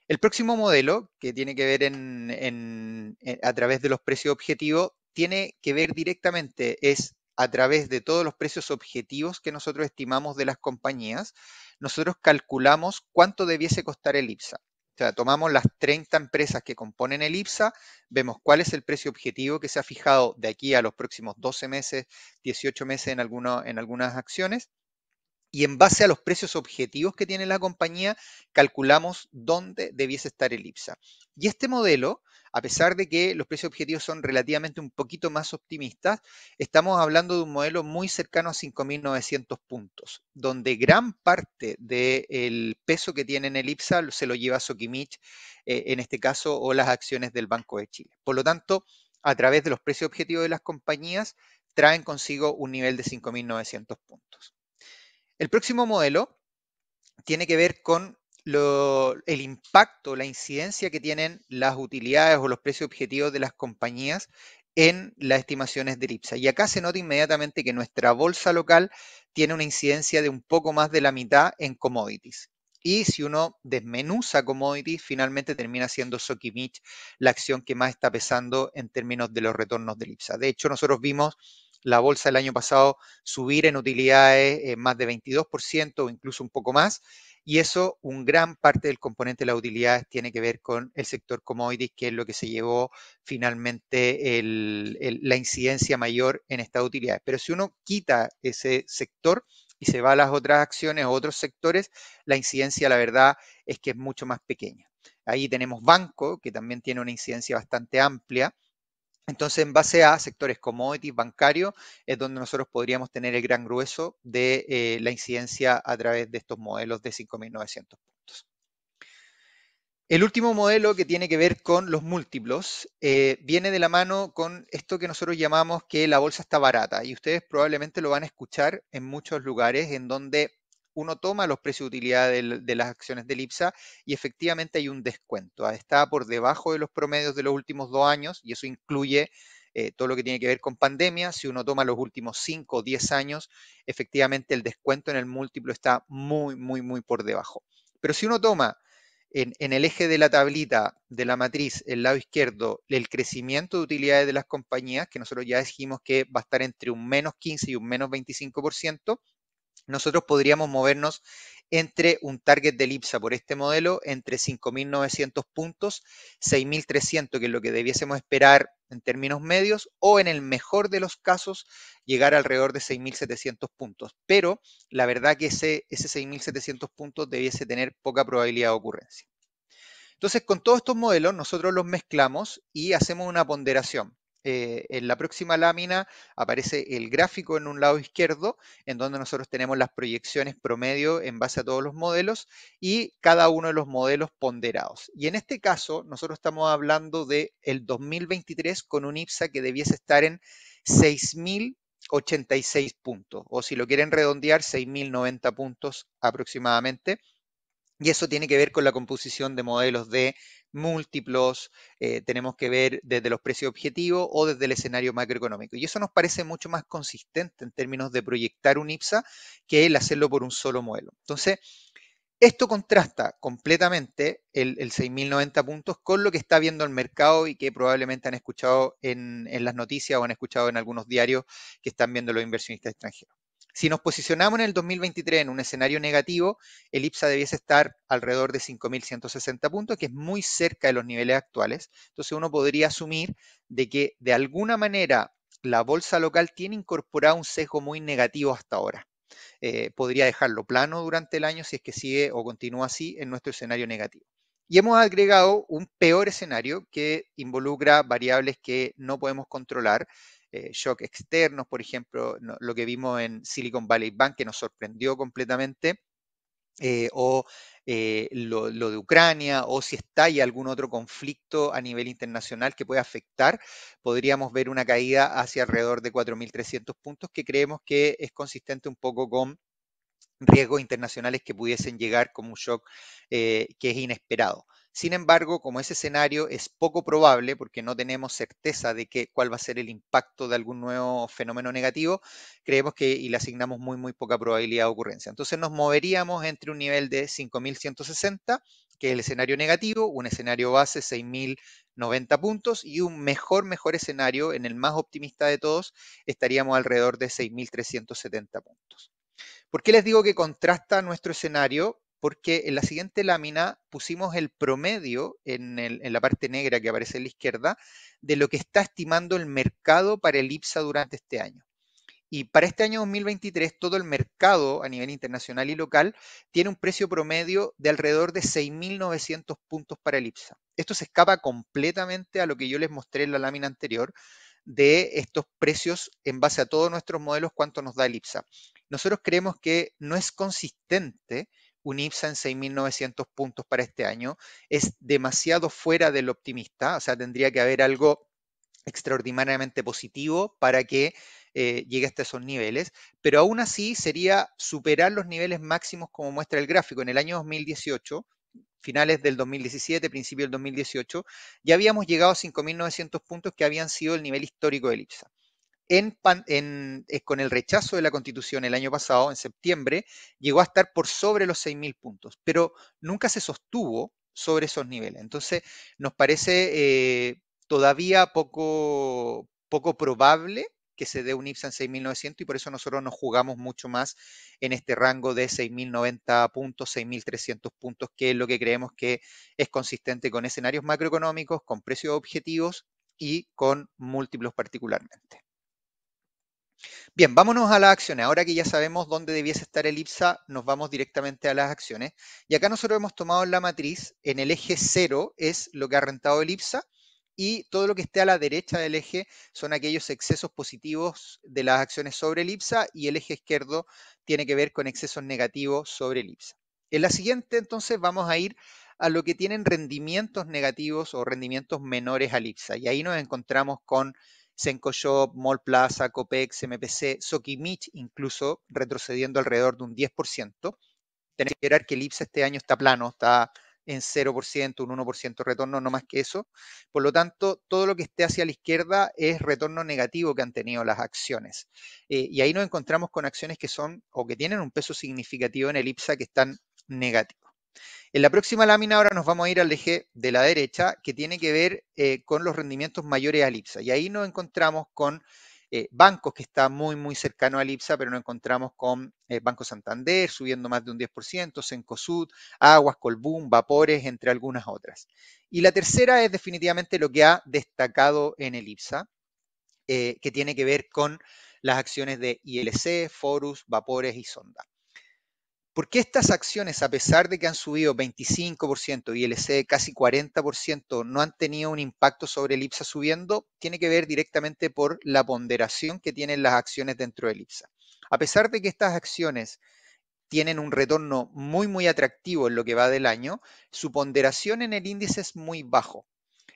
El próximo modelo, que tiene que ver a través de los precios objetivos, tiene que ver directamente, es a través de todos los precios objetivos que nosotros estimamos de las compañías, nosotros calculamos cuánto debiese costar el IPSA. O sea, tomamos las 30 empresas que componen el IPSA, vemos cuál es el precio objetivo que se ha fijado de aquí a los próximos 12 meses, 18 meses en, en algunas acciones, y en base a los precios objetivos que tiene la compañía, calculamos dónde debiese estar el IPSA. Y este modelo a pesar de que los precios objetivos son relativamente un poquito más optimistas, estamos hablando de un modelo muy cercano a 5.900 puntos, donde gran parte del peso que tiene en el IPSA se lo lleva Sokimich, eh, en este caso, o las acciones del Banco de Chile. Por lo tanto, a través de los precios objetivos de las compañías, traen consigo un nivel de 5.900 puntos. El próximo modelo tiene que ver con el impacto, la incidencia que tienen las utilidades o los precios objetivos de las compañías en las estimaciones de IPSA. Y acá se nota inmediatamente que nuestra bolsa local tiene una incidencia de un poco más de la mitad en commodities. Y si uno desmenuza commodities, finalmente termina siendo Sokimich la acción que más está pesando en términos de los retornos de IPSA. De hecho, nosotros vimos la bolsa el año pasado subir en utilidades eh, más de 22% o incluso un poco más, y eso, un gran parte del componente de la utilidades tiene que ver con el sector commodities, que es lo que se llevó finalmente la incidencia mayor en estas utilidades. Pero si uno quita ese sector y se va a las otras acciones o otros sectores, la incidencia, la verdad, es que es mucho más pequeña. Ahí tenemos banco, que también tiene una incidencia bastante amplia, entonces, en base a sectores commodities, bancario, es donde nosotros podríamos tener el gran grueso de eh, la incidencia a través de estos modelos de 5.900 puntos. El último modelo que tiene que ver con los múltiplos eh, viene de la mano con esto que nosotros llamamos que la bolsa está barata y ustedes probablemente lo van a escuchar en muchos lugares en donde uno toma los precios de utilidad de, las acciones de IPSA y efectivamente hay un descuento. Ah, está por debajo de los promedios de los últimos dos años y eso incluye eh, todo lo que tiene que ver con pandemia. Si uno toma los últimos cinco o diez años, efectivamente el descuento en el múltiplo está muy, muy, muy por debajo. Pero si uno toma en, en, el eje de la tablita de la matriz, el lado izquierdo, el crecimiento de utilidades de las compañías, que nosotros ya dijimos que va a estar entre un menos 15 y un menos 25%, nosotros podríamos movernos entre un target de elipsa por este modelo entre 5.900 puntos, 6.300, que es lo que debiésemos esperar en términos medios, o en el mejor de los casos, llegar alrededor de 6.700 puntos. Pero la verdad que ese, ese 6.700 puntos debiese tener poca probabilidad de ocurrencia. Entonces, con todos estos modelos, nosotros los mezclamos y hacemos una ponderación. Eh, en la próxima lámina aparece el gráfico en un lado izquierdo, en donde nosotros tenemos las proyecciones promedio en base a todos los modelos y cada uno de los modelos ponderados. Y en este caso, nosotros estamos hablando de 2023 con un IPSA que debiese estar en 6086 puntos, o si lo quieren redondear, 6.090 puntos aproximadamente. Y eso tiene que ver con la composición de modelos de múltiplos, eh, tenemos que ver desde los precios objetivos o desde el escenario macroeconómico. Y eso nos parece mucho más consistente en términos de proyectar un IPSA que el hacerlo por un solo modelo. Entonces, esto contrasta completamente el, 6.090 puntos con lo que está viendo el mercado y que probablemente han escuchado en las noticias o han escuchado en algunos diarios que están viendo los inversionistas extranjeros. Si nos posicionamos en el 2023 en un escenario negativo, el IPSA debiese estar alrededor de 5.160 puntos, que es muy cerca de los niveles actuales. Entonces uno podría asumir de que de alguna manera la bolsa local tiene incorporado un sesgo muy negativo hasta ahora. Eh, podría dejarlo plano durante el año si es que sigue o continúa así en nuestro escenario negativo. Y hemos agregado un peor escenario que involucra variables que no podemos controlar, eh, shock externos, por ejemplo, lo que vimos en Silicon Valley Bank, que nos sorprendió completamente, eh, o eh, lo, de Ucrania, o si está estalla algún otro conflicto a nivel internacional que pueda afectar, podríamos ver una caída hacia alrededor de 4.300 puntos, que creemos que es consistente un poco con riesgos internacionales que pudiesen llegar como un shock que es inesperado. Sin embargo, como ese escenario es poco probable, porque no tenemos certeza de que, cuál va a ser el impacto de algún nuevo fenómeno negativo, creemos que y le asignamos muy, muy poca probabilidad de ocurrencia. Entonces nos moveríamos entre un nivel de 5.160, que es el escenario negativo, un escenario base 6.090 puntos y un mejor, mejor escenario, en el más optimista de todos, estaríamos alrededor de 6.370 puntos. ¿Por qué les digo que contrasta nuestro escenario porque en la siguiente lámina pusimos el promedio en, la parte negra que aparece a la izquierda de lo que está estimando el mercado para el IPSA durante este año. Y para este año 2023, todo el mercado a nivel internacional y local tiene un precio promedio de alrededor de 6.900 puntos para el IPSA. Esto se escapa completamente a lo que yo les mostré en la lámina anterior de estos precios en base a todos nuestros modelos, cuánto nos da el IPSA. Nosotros creemos que no es consistente un IPSA en 6.900 puntos para este año es demasiado fuera del optimista, o sea, tendría que haber algo extraordinariamente positivo para que eh, llegue hasta esos niveles, pero aún así sería superar los niveles máximos como muestra el gráfico. En el año 2018, finales del 2017, principio del 2018, ya habíamos llegado a 5.900 puntos que habían sido el nivel histórico del IPSA con el rechazo de la constitución el año pasado, en septiembre, llegó a estar por sobre los 6.000 puntos, pero nunca se sostuvo sobre esos niveles. Entonces, nos parece eh, todavía poco, poco probable que se dé un IPSA en 6.900 y por eso nosotros nos jugamos mucho más en este rango de 6.090 puntos, 6.300 puntos, que es lo que creemos que es consistente con escenarios macroeconómicos, con precios objetivos y con múltiplos particularmente. Bien, vámonos a las acciones. Ahora que ya sabemos dónde debiese estar el IPSA, nos vamos directamente a las acciones. Y acá nosotros hemos tomado la matriz, en el eje cero es lo que ha rentado el IPSA, y todo lo que esté a la derecha del eje son aquellos excesos positivos de las acciones sobre el IPSA y el eje izquierdo tiene que ver con excesos negativos sobre el IPSA. En la siguiente entonces vamos a ir a lo que tienen rendimientos negativos o rendimientos menores al IPSA y ahí nos encontramos con Senco Shop, Mall Plaza, Copex, MPC, Sokimich incluso retrocediendo alrededor de un 10%. Tenés que esperar que el IPSA este año está plano, está en 0%, un 1% retorno, no más que eso. Por lo tanto, todo lo que esté hacia la izquierda es retorno negativo que han tenido las acciones. Eh, y ahí nos encontramos con acciones que son o que tienen un peso significativo en el IPSA que están negativos. En la próxima lámina ahora nos vamos a ir al eje de la derecha, que tiene que ver eh, con los rendimientos mayores a Elipsa. Y ahí nos encontramos con eh, bancos que está muy, muy cercano a Elipsa, pero nos encontramos con eh, Banco Santander subiendo más de un 10%, Sencosud, Aguas, Colbún, Vapores, entre algunas otras. Y la tercera es definitivamente lo que ha destacado en Elipsa, que tiene que ver con las acciones de ILC, Forus, Vapores y Sonda. ¿Por qué estas acciones, a pesar de que han subido 25% y el S&P e casi 40%, no han tenido un impacto sobre el IPSA subiendo? Tiene que ver directamente por la ponderación que tienen las acciones dentro del IPSA. A pesar de que estas acciones tienen un retorno muy, muy atractivo en lo que va del año, su ponderación en el índice es muy bajo.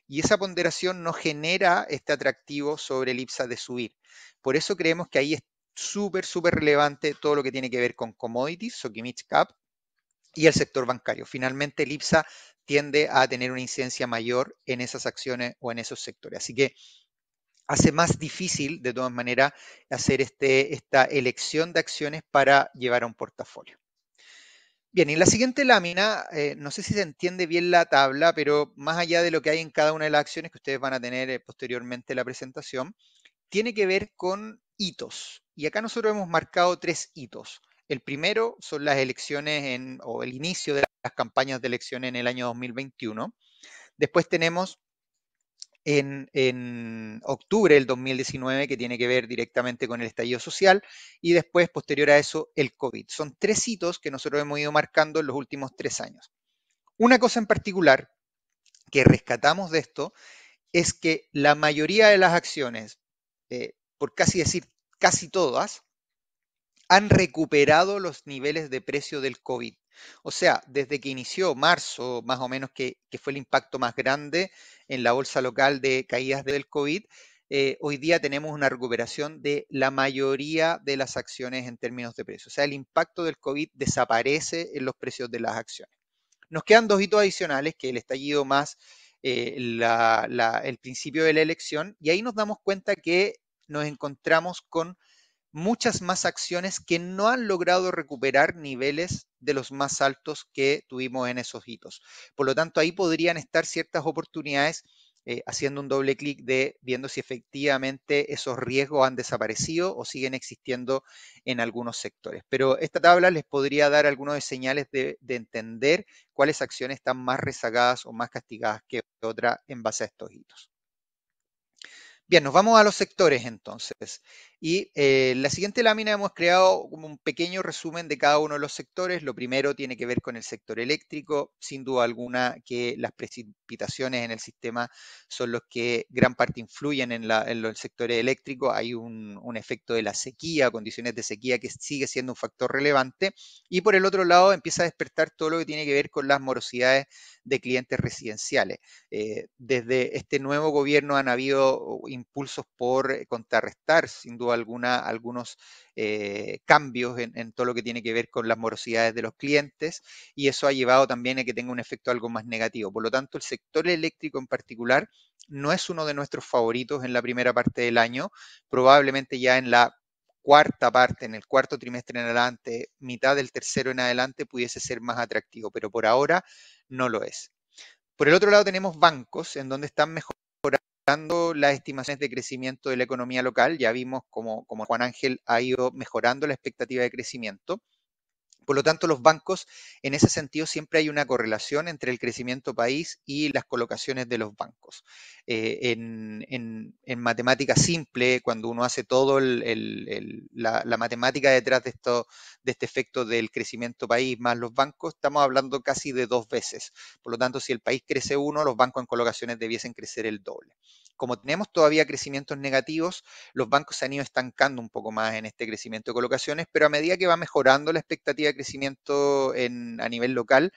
Y esa ponderación no genera este atractivo sobre el IPSA de subir. Por eso creemos que ahí súper, súper relevante todo lo que tiene que ver con commodities, Sokimich Cap, y el sector bancario. Finalmente, el IPSA tiende a tener una incidencia mayor en esas acciones o en esos sectores. Así que hace más difícil, de todas maneras, hacer este, esta elección de acciones para llevar a un portafolio. Bien, y en la siguiente lámina, eh, no sé si se entiende bien la tabla, pero más allá de lo que hay en cada una de las acciones que ustedes van a tener eh, posteriormente la presentación, tiene que ver con hitos. Y acá nosotros hemos marcado tres hitos. El primero son las elecciones en, o el inicio de las campañas de elecciones en el año 2021. Después tenemos en, octubre del 2019, que tiene que ver directamente con el estallido social, y después, posterior a eso, el COVID. Son tres hitos que nosotros hemos ido marcando en los últimos tres años. Una cosa en particular que rescatamos de esto es que la mayoría de las acciones eh, por casi decir casi todas, han recuperado los niveles de precio del COVID. O sea, desde que inició marzo, más o menos, que, fue el impacto más grande en la bolsa local de caídas del COVID, eh, hoy día tenemos una recuperación de la mayoría de las acciones en términos de precio. O sea, el impacto del COVID desaparece en los precios de las acciones. Nos quedan dos hitos adicionales, que el estallido más eh, el principio de la elección, y ahí nos damos cuenta que nos encontramos con muchas más acciones que no han logrado recuperar niveles de los más altos que tuvimos en esos hitos. Por lo tanto, ahí podrían estar ciertas oportunidades eh, haciendo un doble clic de viendo si efectivamente esos riesgos han desaparecido o siguen existiendo en algunos sectores. Pero esta tabla les podría dar algunas señales de, de entender cuáles acciones están más rezagadas o más castigadas que otras en base a estos hitos. Bien, nos vamos a los sectores entonces. Y eh, la siguiente lámina hemos creado como un pequeño resumen de cada uno de los sectores. Lo primero tiene que ver con el sector eléctrico, sin duda alguna que las precipitaciones en el sistema son los que gran parte influyen en, los sectores eléctricos. Hay un, efecto de la sequía, condiciones de sequía que sigue siendo un factor relevante. Y por el otro lado empieza a despertar todo lo que tiene que ver con las morosidades de clientes residenciales. Eh, desde este nuevo gobierno han habido uh, impulsos por eh, contrarrestar, sin duda algunos eh, cambios en, en, todo lo que tiene que ver con las morosidades de los clientes y eso ha llevado también a que tenga un efecto algo más negativo. Por lo tanto, el sector eléctrico en particular no es uno de nuestros favoritos en la primera parte del año, probablemente ya en la cuarta parte, en el cuarto trimestre en adelante, mitad del tercero en adelante, pudiese ser más atractivo, pero por ahora no lo es. Por el otro lado tenemos bancos en donde están mejor las estimaciones de crecimiento de la economía local. Ya vimos como, Juan Ángel ha ido mejorando la expectativa de crecimiento. Por lo tanto, los bancos, en ese sentido, siempre hay una correlación entre el crecimiento país y las colocaciones de los bancos. Eh, en, matemática simple, cuando uno hace todo la, matemática detrás de, de este efecto del crecimiento país más los bancos, estamos hablando casi de dos veces. Por lo tanto, si el país crece uno, los bancos en colocaciones debiesen crecer el doble como tenemos todavía crecimientos negativos, los bancos se han ido estancando un poco más en este crecimiento de colocaciones, pero a medida que va mejorando la expectativa de crecimiento a nivel local,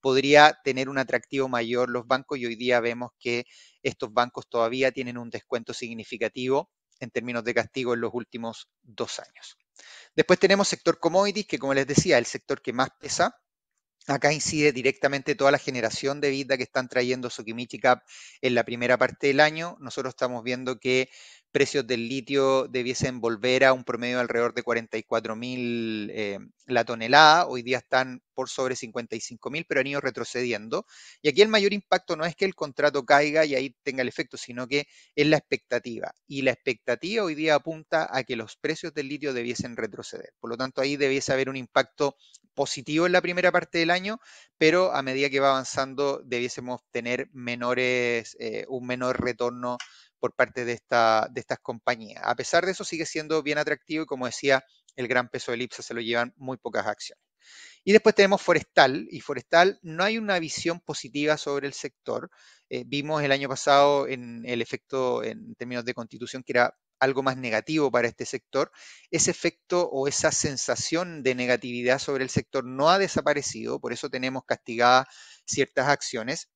podría tener un atractivo mayor los bancos y hoy día vemos que estos bancos todavía tienen un descuento significativo en términos de castigo en los últimos dos años. Después tenemos sector commodities, que como les decía, es el sector que más pesa Acá incide directamente toda la generación de vida que están trayendo Sokimichi Cap en la primera parte del año. Nosotros estamos viendo que precios del litio debiesen volver a un promedio alrededor de 44.000 eh, la tonelada. Hoy día están por sobre 55.000, pero han ido retrocediendo. Y aquí el mayor impacto no es que el contrato caiga y ahí tenga el efecto, sino que es la expectativa. Y la expectativa hoy día apunta a que los precios del litio debiesen retroceder. Por lo tanto, ahí debiese haber un impacto positivo en la primera parte del año, pero a medida que va avanzando debiésemos tener menores, eh, un menor retorno por parte de, esta, de estas compañías. A pesar de eso, sigue siendo bien atractivo y como decía, el gran peso de Elipsa se lo llevan muy pocas acciones. Y después tenemos Forestal, y Forestal no hay una visión positiva sobre el sector. Eh, vimos el año pasado en el efecto en términos de constitución que era algo más negativo para este sector, ese efecto o esa sensación de negatividad sobre el sector no ha desaparecido, por eso tenemos castigadas ciertas acciones.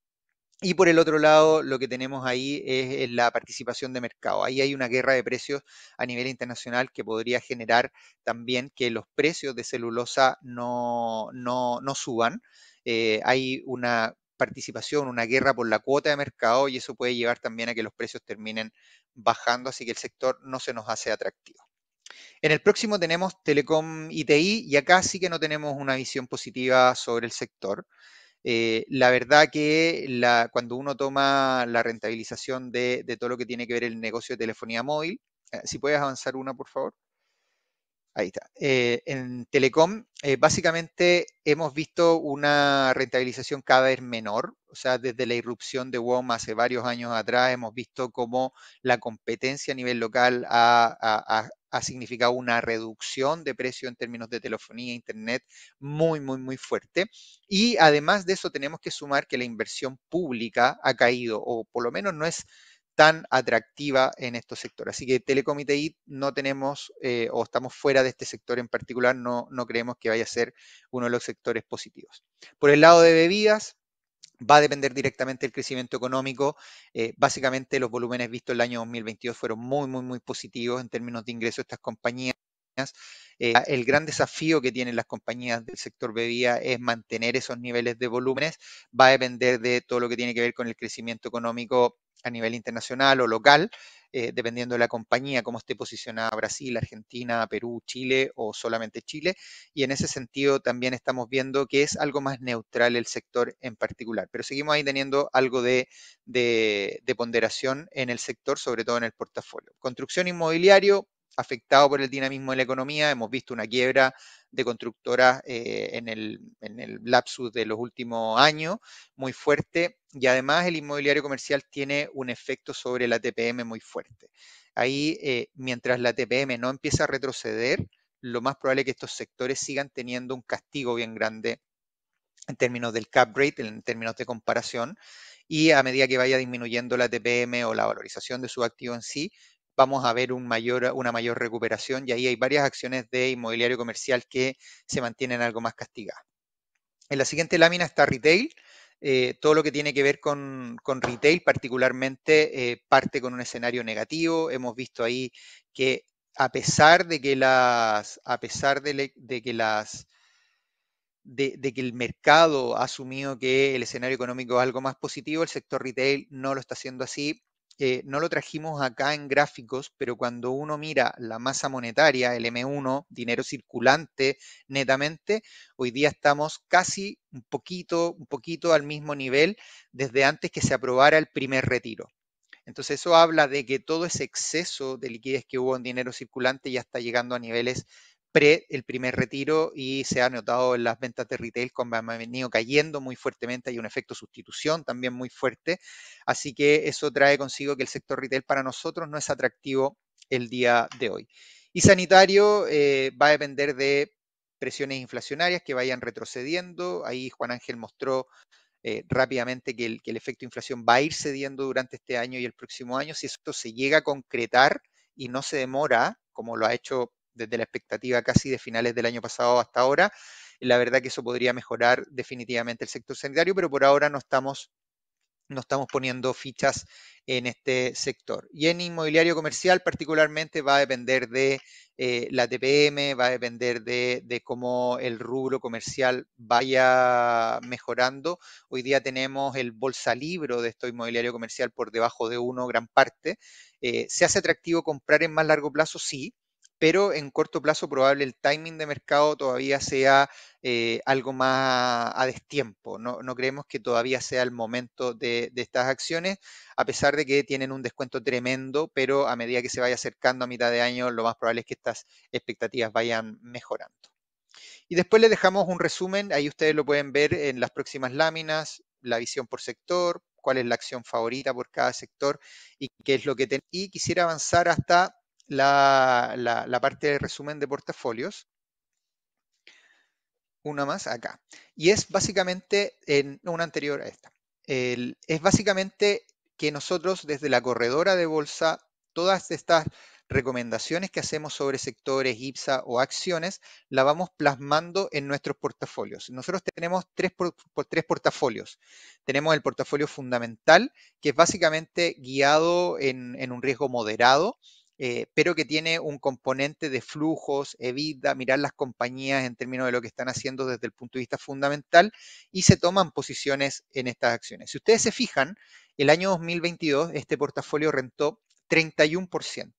Y por el otro lado, lo que tenemos ahí es, la participación de mercado. Ahí hay una guerra de precios a nivel internacional que podría generar también que los precios de celulosa no, no, suban. Eh, hay una participación, una guerra por la cuota de mercado y eso puede llevar también a que los precios terminen bajando, así que el sector no se nos hace atractivo. En el próximo tenemos Telecom ITI y acá sí que no tenemos una visión positiva sobre el sector. Eh, la verdad que cuando uno toma la rentabilización de, todo lo que tiene que ver el negocio de telefonía móvil, eh, si puedes avanzar una, por favor. Ahí está. Eh, en Telecom, eh, básicamente hemos visto una rentabilización cada vez menor. O sea, desde la irrupción de WOM hace varios años atrás, hemos visto cómo la competencia a nivel local ha, ha significado una reducción de precio en términos de telefonía e internet muy, muy, muy fuerte. Y además de eso, tenemos que sumar que la inversión pública ha caído, o por lo menos no es tan atractiva en estos sectores. Así que Telecom y no tenemos eh, o estamos fuera de este sector en particular, no, no creemos que vaya a ser uno de los sectores positivos. Por el lado de bebidas, va a depender directamente del crecimiento económico. Eh, básicamente los volúmenes vistos el año 2022 fueron muy, muy, muy positivos en términos de ingreso de estas compañías. Eh, el gran desafío que tienen las compañías del sector bebida es mantener esos niveles de volúmenes. Va a depender de todo lo que tiene que ver con el crecimiento económico a nivel internacional o local, eh, dependiendo de la compañía, cómo esté posicionada Brasil, Argentina, Perú, Chile o solamente Chile. Y en ese sentido también estamos viendo que es algo más neutral el sector en particular. Pero seguimos ahí teniendo algo de, de ponderación en el sector, sobre todo en el portafolio. Construcción inmobiliario, afectado por el dinamismo de la economía. Hemos visto una quiebra de constructoras eh, en, el, lapsus de los últimos años muy fuerte y además el inmobiliario comercial tiene un efecto sobre la TPM muy fuerte. Ahí, eh, mientras la TPM no empieza a retroceder, lo más probable es que estos sectores sigan teniendo un castigo bien grande en términos del cap rate, en términos de comparación, y a medida que vaya disminuyendo la TPM o la valorización de su activo en sí, vamos a ver una mayor recuperación y ahí hay varias acciones de inmobiliario comercial que se mantienen algo más castigadas. En la siguiente lámina está retail. Eh, todo lo que tiene que ver con, retail particularmente eh, parte con un escenario negativo. Hemos visto ahí que a pesar de que las, a pesar de, que las, de, que el mercado ha asumido que el escenario económico es algo más positivo, el sector retail no lo está haciendo así eh, no lo trajimos acá en gráficos, pero cuando uno mira la masa monetaria, el M1, dinero circulante netamente, hoy día estamos casi un poquito, un poquito al mismo nivel desde antes que se aprobara el primer retiro. Entonces eso habla de que todo ese exceso de liquidez que hubo en dinero circulante ya está llegando a niveles el primer retiro y se ha notado en las ventas de retail como han venido cayendo muy fuertemente, hay un efecto sustitución también muy fuerte, así que eso trae consigo que el sector retail para nosotros no es atractivo el día de hoy. Y sanitario eh, va a depender de presiones inflacionarias que vayan retrocediendo, ahí Juan Ángel mostró eh, rápidamente que el, que el efecto de inflación va a ir cediendo durante este año y el próximo año, si esto se llega a concretar y no se demora, como lo ha hecho desde la expectativa casi de finales del año pasado hasta ahora. La verdad que eso podría mejorar definitivamente el sector sanitario, pero por ahora no estamos, no estamos poniendo fichas en este sector. Y en inmobiliario comercial particularmente va a depender de eh, la TPM, va a depender de, cómo el rubro comercial vaya mejorando. Hoy día tenemos el bolsa libro de esto inmobiliario comercial por debajo de uno gran parte. Eh, ¿Se hace atractivo comprar en más largo plazo? Sí pero en corto plazo probable el timing de mercado todavía sea eh, algo más a destiempo. No, creemos que todavía sea el momento de, estas acciones, a pesar de que tienen un descuento tremendo, pero a medida que se vaya acercando a mitad de año, lo más probable es que estas expectativas vayan mejorando. Y después les dejamos un resumen, ahí ustedes lo pueden ver en las próximas láminas, la visión por sector, cuál es la acción favorita por cada sector y qué es lo que tenemos. Y quisiera avanzar hasta la, la, parte de resumen de portafolios una más acá. Y es básicamente, en, una anterior a esta, es básicamente que nosotros desde la corredora de bolsa, todas estas recomendaciones que hacemos sobre sectores, IPSA o acciones, la vamos plasmando en nuestros portafolios. Nosotros tenemos tres, tres portafolios. Tenemos el portafolio fundamental, que es básicamente guiado en, en un riesgo moderado, eh, pero que tiene un componente de flujos, evita, mirar las compañías en términos de lo que están haciendo desde el punto de vista fundamental y se toman posiciones en estas acciones. Si ustedes se fijan, el año 2022 este portafolio rentó 31%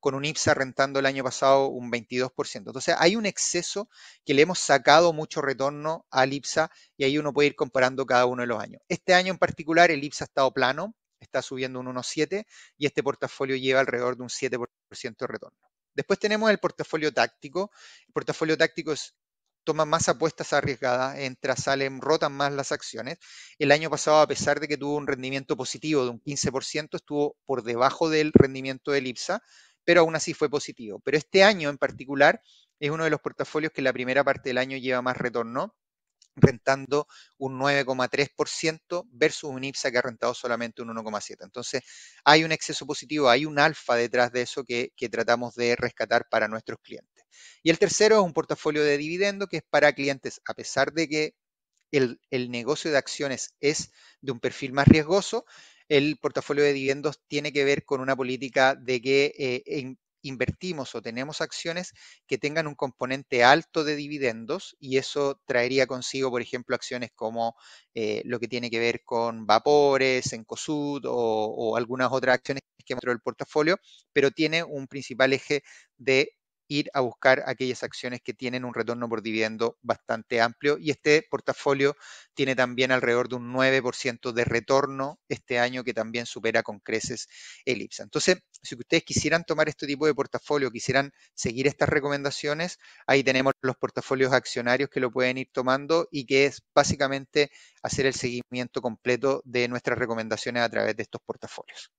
con un IPSA rentando el año pasado un 22%. Entonces hay un exceso que le hemos sacado mucho retorno al IPSA y ahí uno puede ir comparando cada uno de los años. Este año en particular el IPSA ha estado plano, está subiendo un 1,7 y este portafolio lleva alrededor de un 7% de retorno. Después tenemos el portafolio táctico. El portafolio táctico toma más apuestas arriesgadas, entra, salen, rotan más las acciones. El año pasado, a pesar de que tuvo un rendimiento positivo de un 15%, estuvo por debajo del rendimiento del elipsa pero aún así fue positivo. Pero este año en particular es uno de los portafolios que la primera parte del año lleva más retorno rentando un 9,3% versus un IPSA que ha rentado solamente un 1,7%. Entonces, hay un exceso positivo, hay un alfa detrás de eso que, tratamos de rescatar para nuestros clientes. Y el tercero es un portafolio de dividendo que es para clientes, a pesar de que el, negocio de acciones es de un perfil más riesgoso, el portafolio de dividendos tiene que ver con una política de que eh, invertimos o tenemos acciones que tengan un componente alto de dividendos y eso traería consigo, por ejemplo, acciones como eh, lo que tiene que ver con Vapores, en o, o algunas otras acciones que dentro el portafolio, pero tiene un principal eje de ir a buscar aquellas acciones que tienen un retorno por dividendo bastante amplio y este portafolio tiene también alrededor de un 9% de retorno este año que también supera con creces el IPSA. Entonces, si ustedes quisieran tomar este tipo de portafolio, quisieran seguir estas recomendaciones, ahí tenemos los portafolios accionarios que lo pueden ir tomando y que es básicamente hacer el seguimiento completo de nuestras recomendaciones a través de estos portafolios.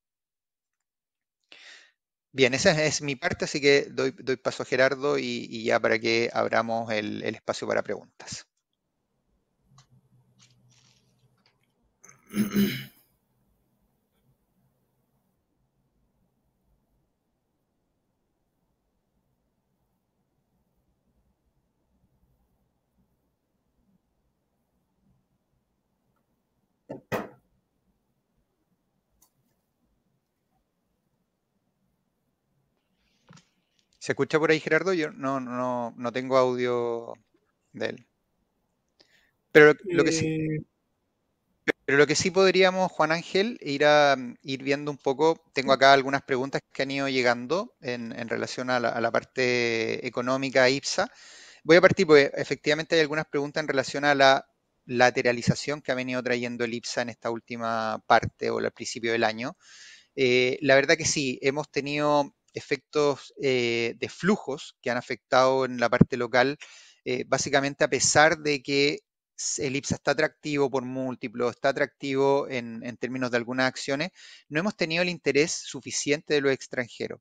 Bien, esa es mi parte, así que doy, paso a Gerardo y, ya para que abramos el espacio para preguntas. [CLEARS THROAT] ¿Se escucha por ahí Gerardo? Yo no, no, no tengo audio de él. Pero lo, que sí. Eh, pero lo que sí podríamos, Juan Ángel, ir a mm, ir viendo un poco. Tengo ¿Mm? acá algunas preguntas que han ido llegando en, relación a la, parte económica e IPSA. Voy a partir porque efectivamente hay algunas preguntas en relación a la lateralización que ha venido trayendo el IPSA en esta última parte o al principio del año. Eh, la verdad que sí, hemos tenido efectos eh, de flujos que han afectado en la parte local, eh, básicamente a pesar de que el Elipsa está atractivo por múltiplo, está atractivo en, términos de algunas acciones, no hemos tenido el interés suficiente de los extranjeros.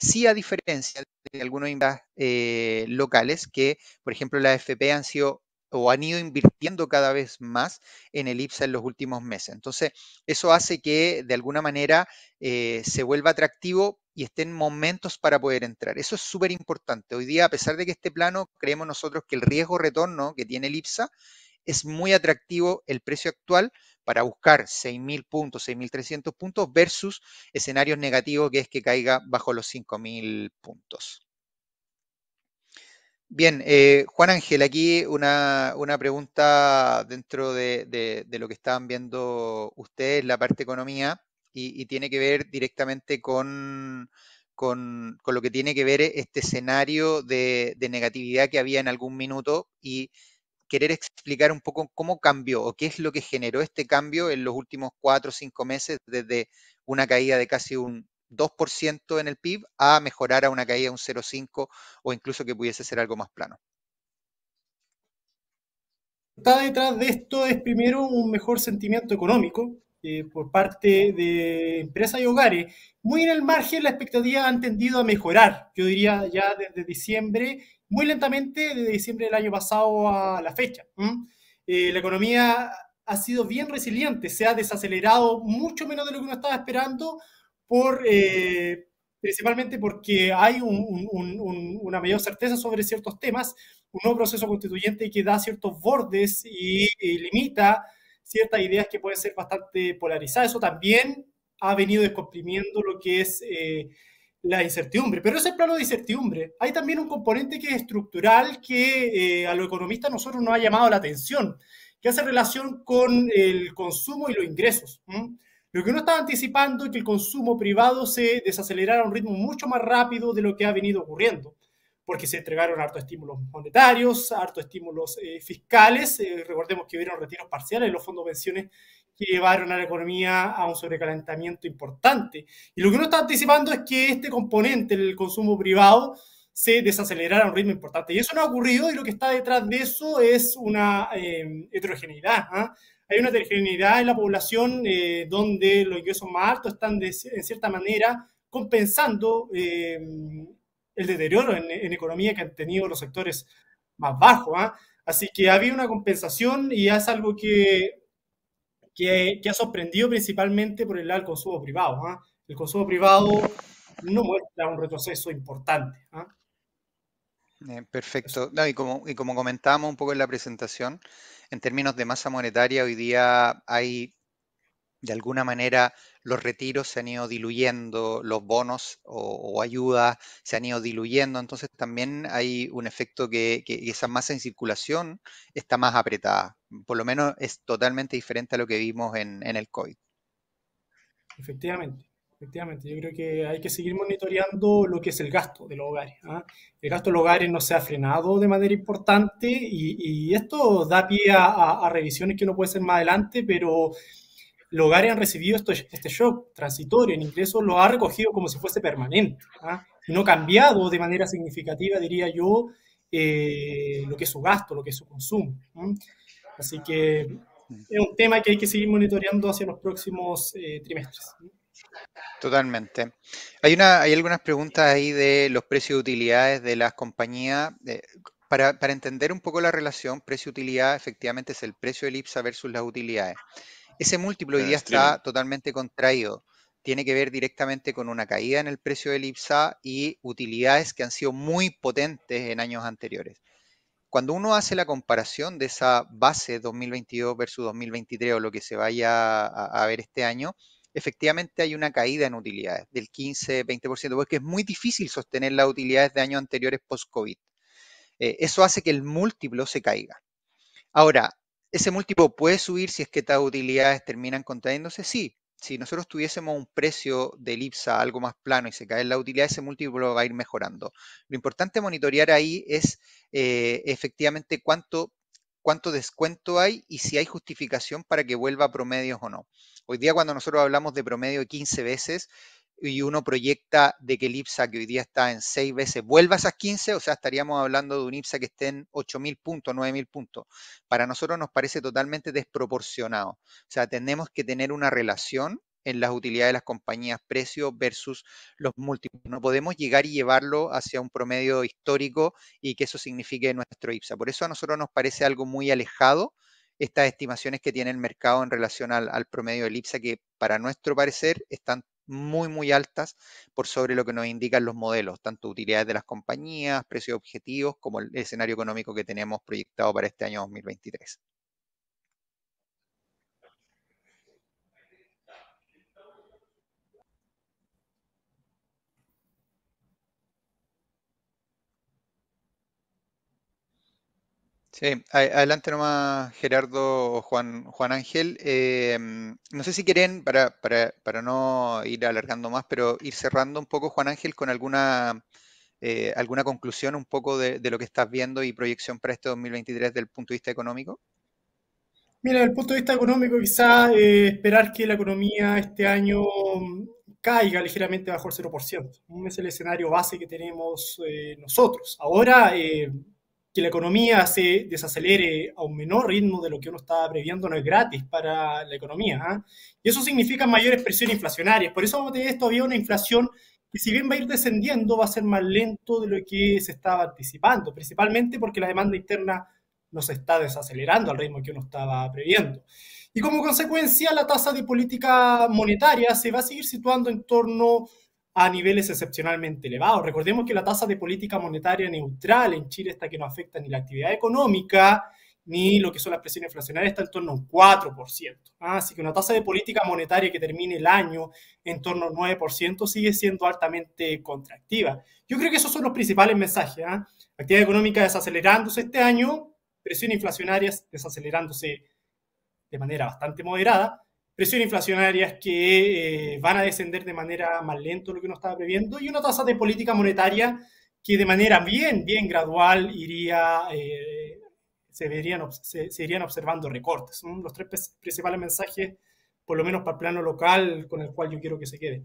Sí, a diferencia de algunos eh, locales que, por ejemplo, la FP han sido o han ido invirtiendo cada vez más en el IPSA en los últimos meses. Entonces, eso hace que de alguna manera eh, se vuelva atractivo y estén momentos para poder entrar. Eso es súper importante. Hoy día, a pesar de que este plano, creemos nosotros que el riesgo retorno que tiene el IPSA es muy atractivo el precio actual para buscar 6.000 puntos, 6.300 puntos versus escenarios negativos que es que caiga bajo los 5.000 puntos. Bien, eh, Juan Ángel, aquí una, pregunta dentro de, lo que estaban viendo ustedes, la parte economía, y, tiene que ver directamente con, con, lo que tiene que ver este escenario de, de, negatividad que había en algún minuto y querer explicar un poco cómo cambió o qué es lo que generó este cambio en los últimos cuatro o cinco meses desde una caída de casi un 2% en el PIB a mejorar a una caída de un 0,5 o incluso que pudiese ser algo más plano. Está detrás de esto es primero un mejor sentimiento económico eh, por parte de empresas y hogares. Muy en el margen la expectativa ha tendido a mejorar, yo diría ya desde diciembre, muy lentamente desde diciembre del año pasado a la fecha. Eh, la economía ha sido bien resiliente, se ha desacelerado mucho menos de lo que uno estaba esperando, por, eh, principalmente porque hay una mayor certeza sobre ciertos temas, un nuevo proceso constituyente que da ciertos bordes y, limita ciertas ideas que pueden ser bastante polarizadas. Eso también ha venido descomprimiendo lo que es eh, la incertidumbre. Pero ese plano de incertidumbre, hay también un componente que es estructural que eh, a los economistas nosotros nos ha llamado la atención, que hace relación con el consumo y los ingresos. Lo que uno está anticipando es que el consumo privado se desacelerara a un ritmo mucho más rápido de lo que ha venido ocurriendo, porque se entregaron harto estímulos monetarios, harto estímulos eh, fiscales. Eh, recordemos que hubieron retiros parciales de los fondos de pensiones que llevaron a la economía a un sobrecalentamiento importante. Y lo que uno está anticipando es que este componente, del consumo privado, se desacelerara a un ritmo importante. Y eso no ha ocurrido y lo que está detrás de eso es una eh, heterogeneidad. ¿ah? hay una heterogeneidad en la población eh, donde los ingresos más altos están en cierta manera compensando eh, el deterioro en, economía que han tenido los sectores más bajos. ¿ah? Así que había una compensación y es algo que, que, ha sorprendido principalmente por el lado del consumo privado. ¿ah? El consumo privado no muestra un retroceso importante. ¿ah? Eh, perfecto. como, y como comentábamos un poco en la presentación, en términos de masa monetaria, hoy día hay, de alguna manera, los retiros se han ido diluyendo, los bonos o, ayudas se han ido diluyendo, entonces también hay un efecto que, esa masa en circulación está más apretada. Por lo menos es totalmente diferente a lo que vimos en, en el COVID. Efectivamente. Efectivamente, yo creo que hay que seguir monitoreando lo que es el gasto de los hogares. ¿ah? El gasto de los hogares no se ha frenado de manera importante y, esto da pie a, revisiones que uno puede hacer más adelante, pero los hogares han recibido esto, este shock transitorio en ingresos, lo ha recogido como si fuese permanente, no ¿ah? y no cambiado de manera significativa, diría yo, eh, lo que es su gasto, lo que es su consumo. Así que es un tema que hay que seguir monitoreando hacia los próximos eh, trimestres. Totalmente. Hay una, hay algunas preguntas ahí de los precios de utilidades de las compañías. Eh, para, entender un poco la relación precio-utilidad, efectivamente es el precio de IPSA versus las utilidades. Ese múltiplo hoy eh, día está totalmente contraído. Tiene que ver directamente con una caída en el precio de IPSA y utilidades que han sido muy potentes en años anteriores. Cuando uno hace la comparación de esa base 2022 versus 2023 o lo que se vaya a ver este año, efectivamente hay una caída en utilidades del 15-20%, porque es muy difícil sostener las utilidades de años anteriores post-COVID. Eh, eso hace que el múltiplo se caiga. Ahora, ¿ese múltiplo puede subir si es que estas utilidades terminan contrayéndose? Sí. Si nosotros tuviésemos un precio de elipsa algo más plano y se cae la utilidad, ese múltiplo va a ir mejorando. Lo importante monitorear ahí es eh, efectivamente cuánto cuánto descuento hay y si hay justificación para que vuelva a promedios o no. Hoy día cuando nosotros hablamos de promedio de 15 veces y uno proyecta de que el IPSA que hoy día está en 6 veces vuelva a esas 15, o sea, estaríamos hablando de un IPSA que esté en 8.000 puntos, 9.000 puntos. Para nosotros nos parece totalmente desproporcionado. O sea, tenemos que tener una relación en las utilidades de las compañías, precio versus los múltiplos. No podemos llegar y llevarlo hacia un promedio histórico y que eso signifique nuestro IPSA. Por eso a nosotros nos parece algo muy alejado estas estimaciones que tiene el mercado en relación al, al promedio del IPSA, que para nuestro parecer están muy, muy altas por sobre lo que nos indican los modelos, tanto utilidades de las compañías, precios objetivos, como el escenario económico que tenemos proyectado para este año 2023. Sí, adelante nomás Gerardo o Juan, Juan Ángel. Em, no sé si quieren, para, no ir alargando más, pero ir cerrando un poco, Juan Ángel, con alguna, eh, alguna conclusión un poco de, lo que estás viendo y proyección para este 2023 desde el punto de vista económico. Mira, desde el punto de vista económico, quizás eh, esperar que la economía este año mm, caiga ligeramente bajo el 0%. Es el escenario base que tenemos eh, nosotros. Ahora que la economía se desacelere a un menor ritmo de lo que uno estaba previendo no es gratis para la economía. ¿ah? Y eso significa mayores presiones inflacionarias. Por eso de esto había una inflación que si bien va a ir descendiendo, va a ser más lento de lo que se estaba anticipando, principalmente porque la demanda interna no se está desacelerando al ritmo que uno estaba previendo. Y como consecuencia, la tasa de política monetaria se va a seguir situando en torno a niveles excepcionalmente elevados. Recordemos que la tasa de política monetaria neutral en Chile, está que no afecta ni la actividad económica, ni lo que son las presiones inflacionarias, está en torno a un 4%. ¿ah? Así que una tasa de política monetaria que termine el año en torno al 9% sigue siendo altamente contractiva. Yo creo que esos son los principales mensajes. ¿ah? Actividad económica desacelerándose este año, presión inflacionarias desacelerándose de manera bastante moderada, presiones inflacionarias que eh, van a descender de manera más lenta de lo que uno estaba previendo y una tasa de política monetaria que de manera bien, bien gradual iría, eh, se, verían, se, irían observando recortes. Son los tres principales mensajes, por lo menos para el plano local, con el cual yo quiero que se quede.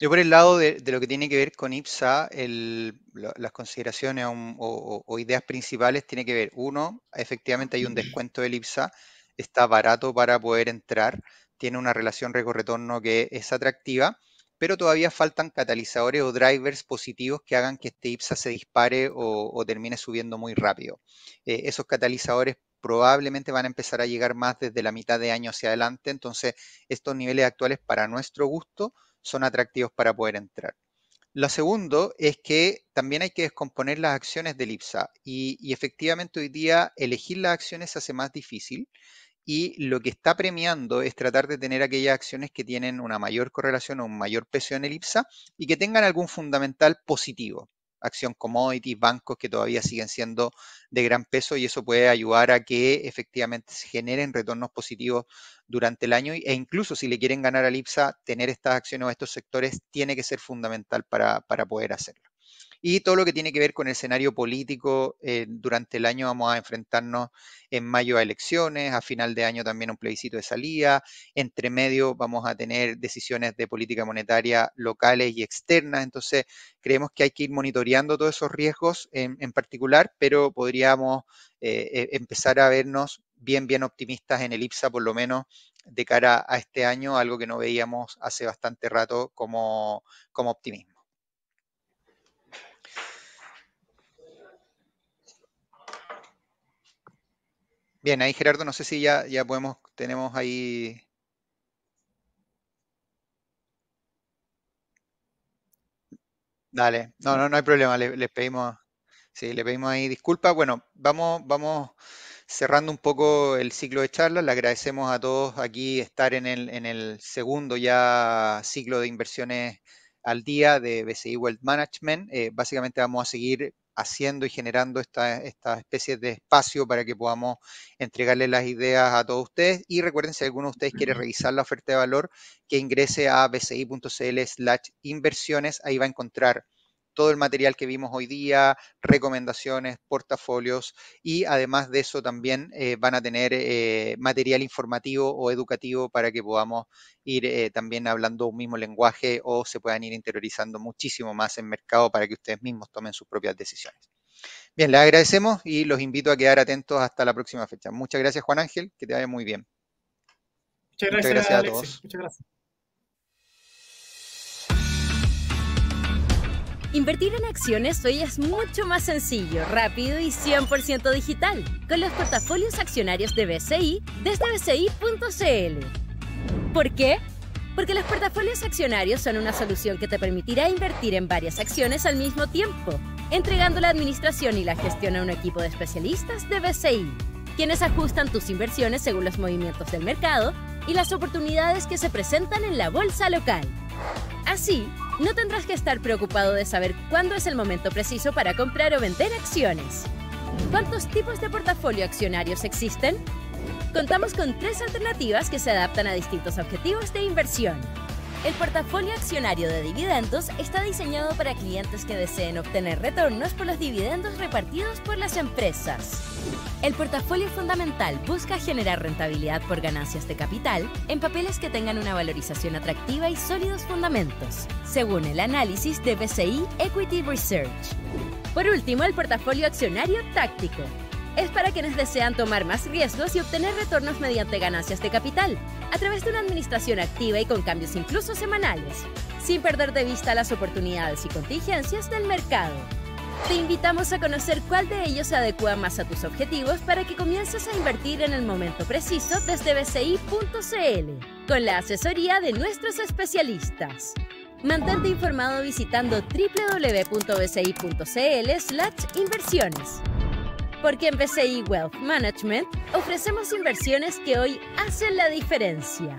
Yo por el lado de, lo que tiene que ver con IPSA, el, las consideraciones o, ideas principales tiene que ver, uno, efectivamente hay un descuento del IPSA está barato para poder entrar, tiene una relación riesgo-retorno que es atractiva, pero todavía faltan catalizadores o drivers positivos que hagan que este IPSA se dispare o, termine subiendo muy rápido. Eh, esos catalizadores probablemente van a empezar a llegar más desde la mitad de año hacia adelante, entonces estos niveles actuales para nuestro gusto son atractivos para poder entrar. Lo segundo es que también hay que descomponer las acciones del IPSA y, y, efectivamente hoy día elegir las acciones se hace más difícil y lo que está premiando es tratar de tener aquellas acciones que tienen una mayor correlación o un mayor peso en el IPSA y que tengan algún fundamental positivo. Acción commodities, bancos que todavía siguen siendo de gran peso y eso puede ayudar a que efectivamente se generen retornos positivos durante el año e incluso si le quieren ganar al IPSA, tener estas acciones o estos sectores tiene que ser fundamental para, para poder hacerlo y todo lo que tiene que ver con el escenario político. Eh, durante el año vamos a enfrentarnos en mayo a elecciones, a final de año también un plebiscito de salida, entre medio vamos a tener decisiones de política monetaria locales y externas, entonces creemos que hay que ir monitoreando todos esos riesgos en, particular, pero podríamos eh, eh, empezar a vernos bien, bien optimistas en el IPSA, por lo menos de cara a este año, algo que no veíamos hace bastante rato como, como optimismo. Bien, ahí Gerardo, no sé si ya, ya podemos, tenemos ahí... Dale, no, no, no hay problema, les, pedimos, sí, le pedimos ahí disculpas. Bueno, vamos, vamos cerrando un poco el ciclo de charlas, le agradecemos a todos aquí estar en el, segundo ya ciclo de inversiones al día de BCI Wealth Management. Eh, básicamente vamos a seguir haciendo y generando esta, especies especie de espacio para que podamos entregarle las ideas a todos ustedes. Y recuerden, si alguno de ustedes quiere revisar la oferta de valor, que ingrese a bci.cl slash inversiones. Ahí va a encontrar todo el material que vimos hoy día, recomendaciones, portafolios y además de eso también eh, van a tener eh, material informativo o educativo para que podamos ir eh, también hablando un mismo lenguaje o se puedan ir interiorizando muchísimo más en mercado para que ustedes mismos tomen sus propias decisiones. Bien, les agradecemos y los invito a quedar atentos hasta la próxima fecha. Muchas gracias Juan Ángel, que te vaya muy bien. Muchas gracias, a todos. Muchas gracias. Invertir en acciones hoy es mucho más sencillo, rápido y 100% digital con los portafolios accionarios de BCI desde bci.cl. ¿Por qué? Porque los portafolios accionarios son una solución que te permitirá invertir en varias acciones al mismo tiempo, entregando la administración y la gestión a un equipo de especialistas de BCI, quienes ajustan tus inversiones según los movimientos del mercado y las oportunidades que se presentan en la bolsa local. Así, no tendrás que estar preocupado de saber cuándo es el momento preciso para comprar o vender acciones. ¿Cuántos tipos de portafolio accionarios existen? Contamos con tres alternativas que se adaptan a distintos objetivos de inversión. El portafolio accionario de dividendos está diseñado para clientes que deseen obtener retornos por los dividendos repartidos por las empresas. El portafolio fundamental busca generar rentabilidad por ganancias de capital en papeles que tengan una valorización atractiva y sólidos fundamentos, según el análisis de BCI Equity Research. Por último, el portafolio accionario táctico es para quienes desean tomar más riesgos y obtener retornos mediante ganancias de capital, a través de una administración activa y con cambios incluso semanales, sin perder de vista las oportunidades y contingencias del mercado. Te invitamos a conocer cuál de ellos se adecua más a tus objetivos para que comiences a invertir en el momento preciso desde bci.cl, con la asesoría de nuestros especialistas. Mantente informado visitando www.bci.cl/inversiones. Porque en BCI Wealth Management ofrecemos inversiones que hoy hacen la diferencia.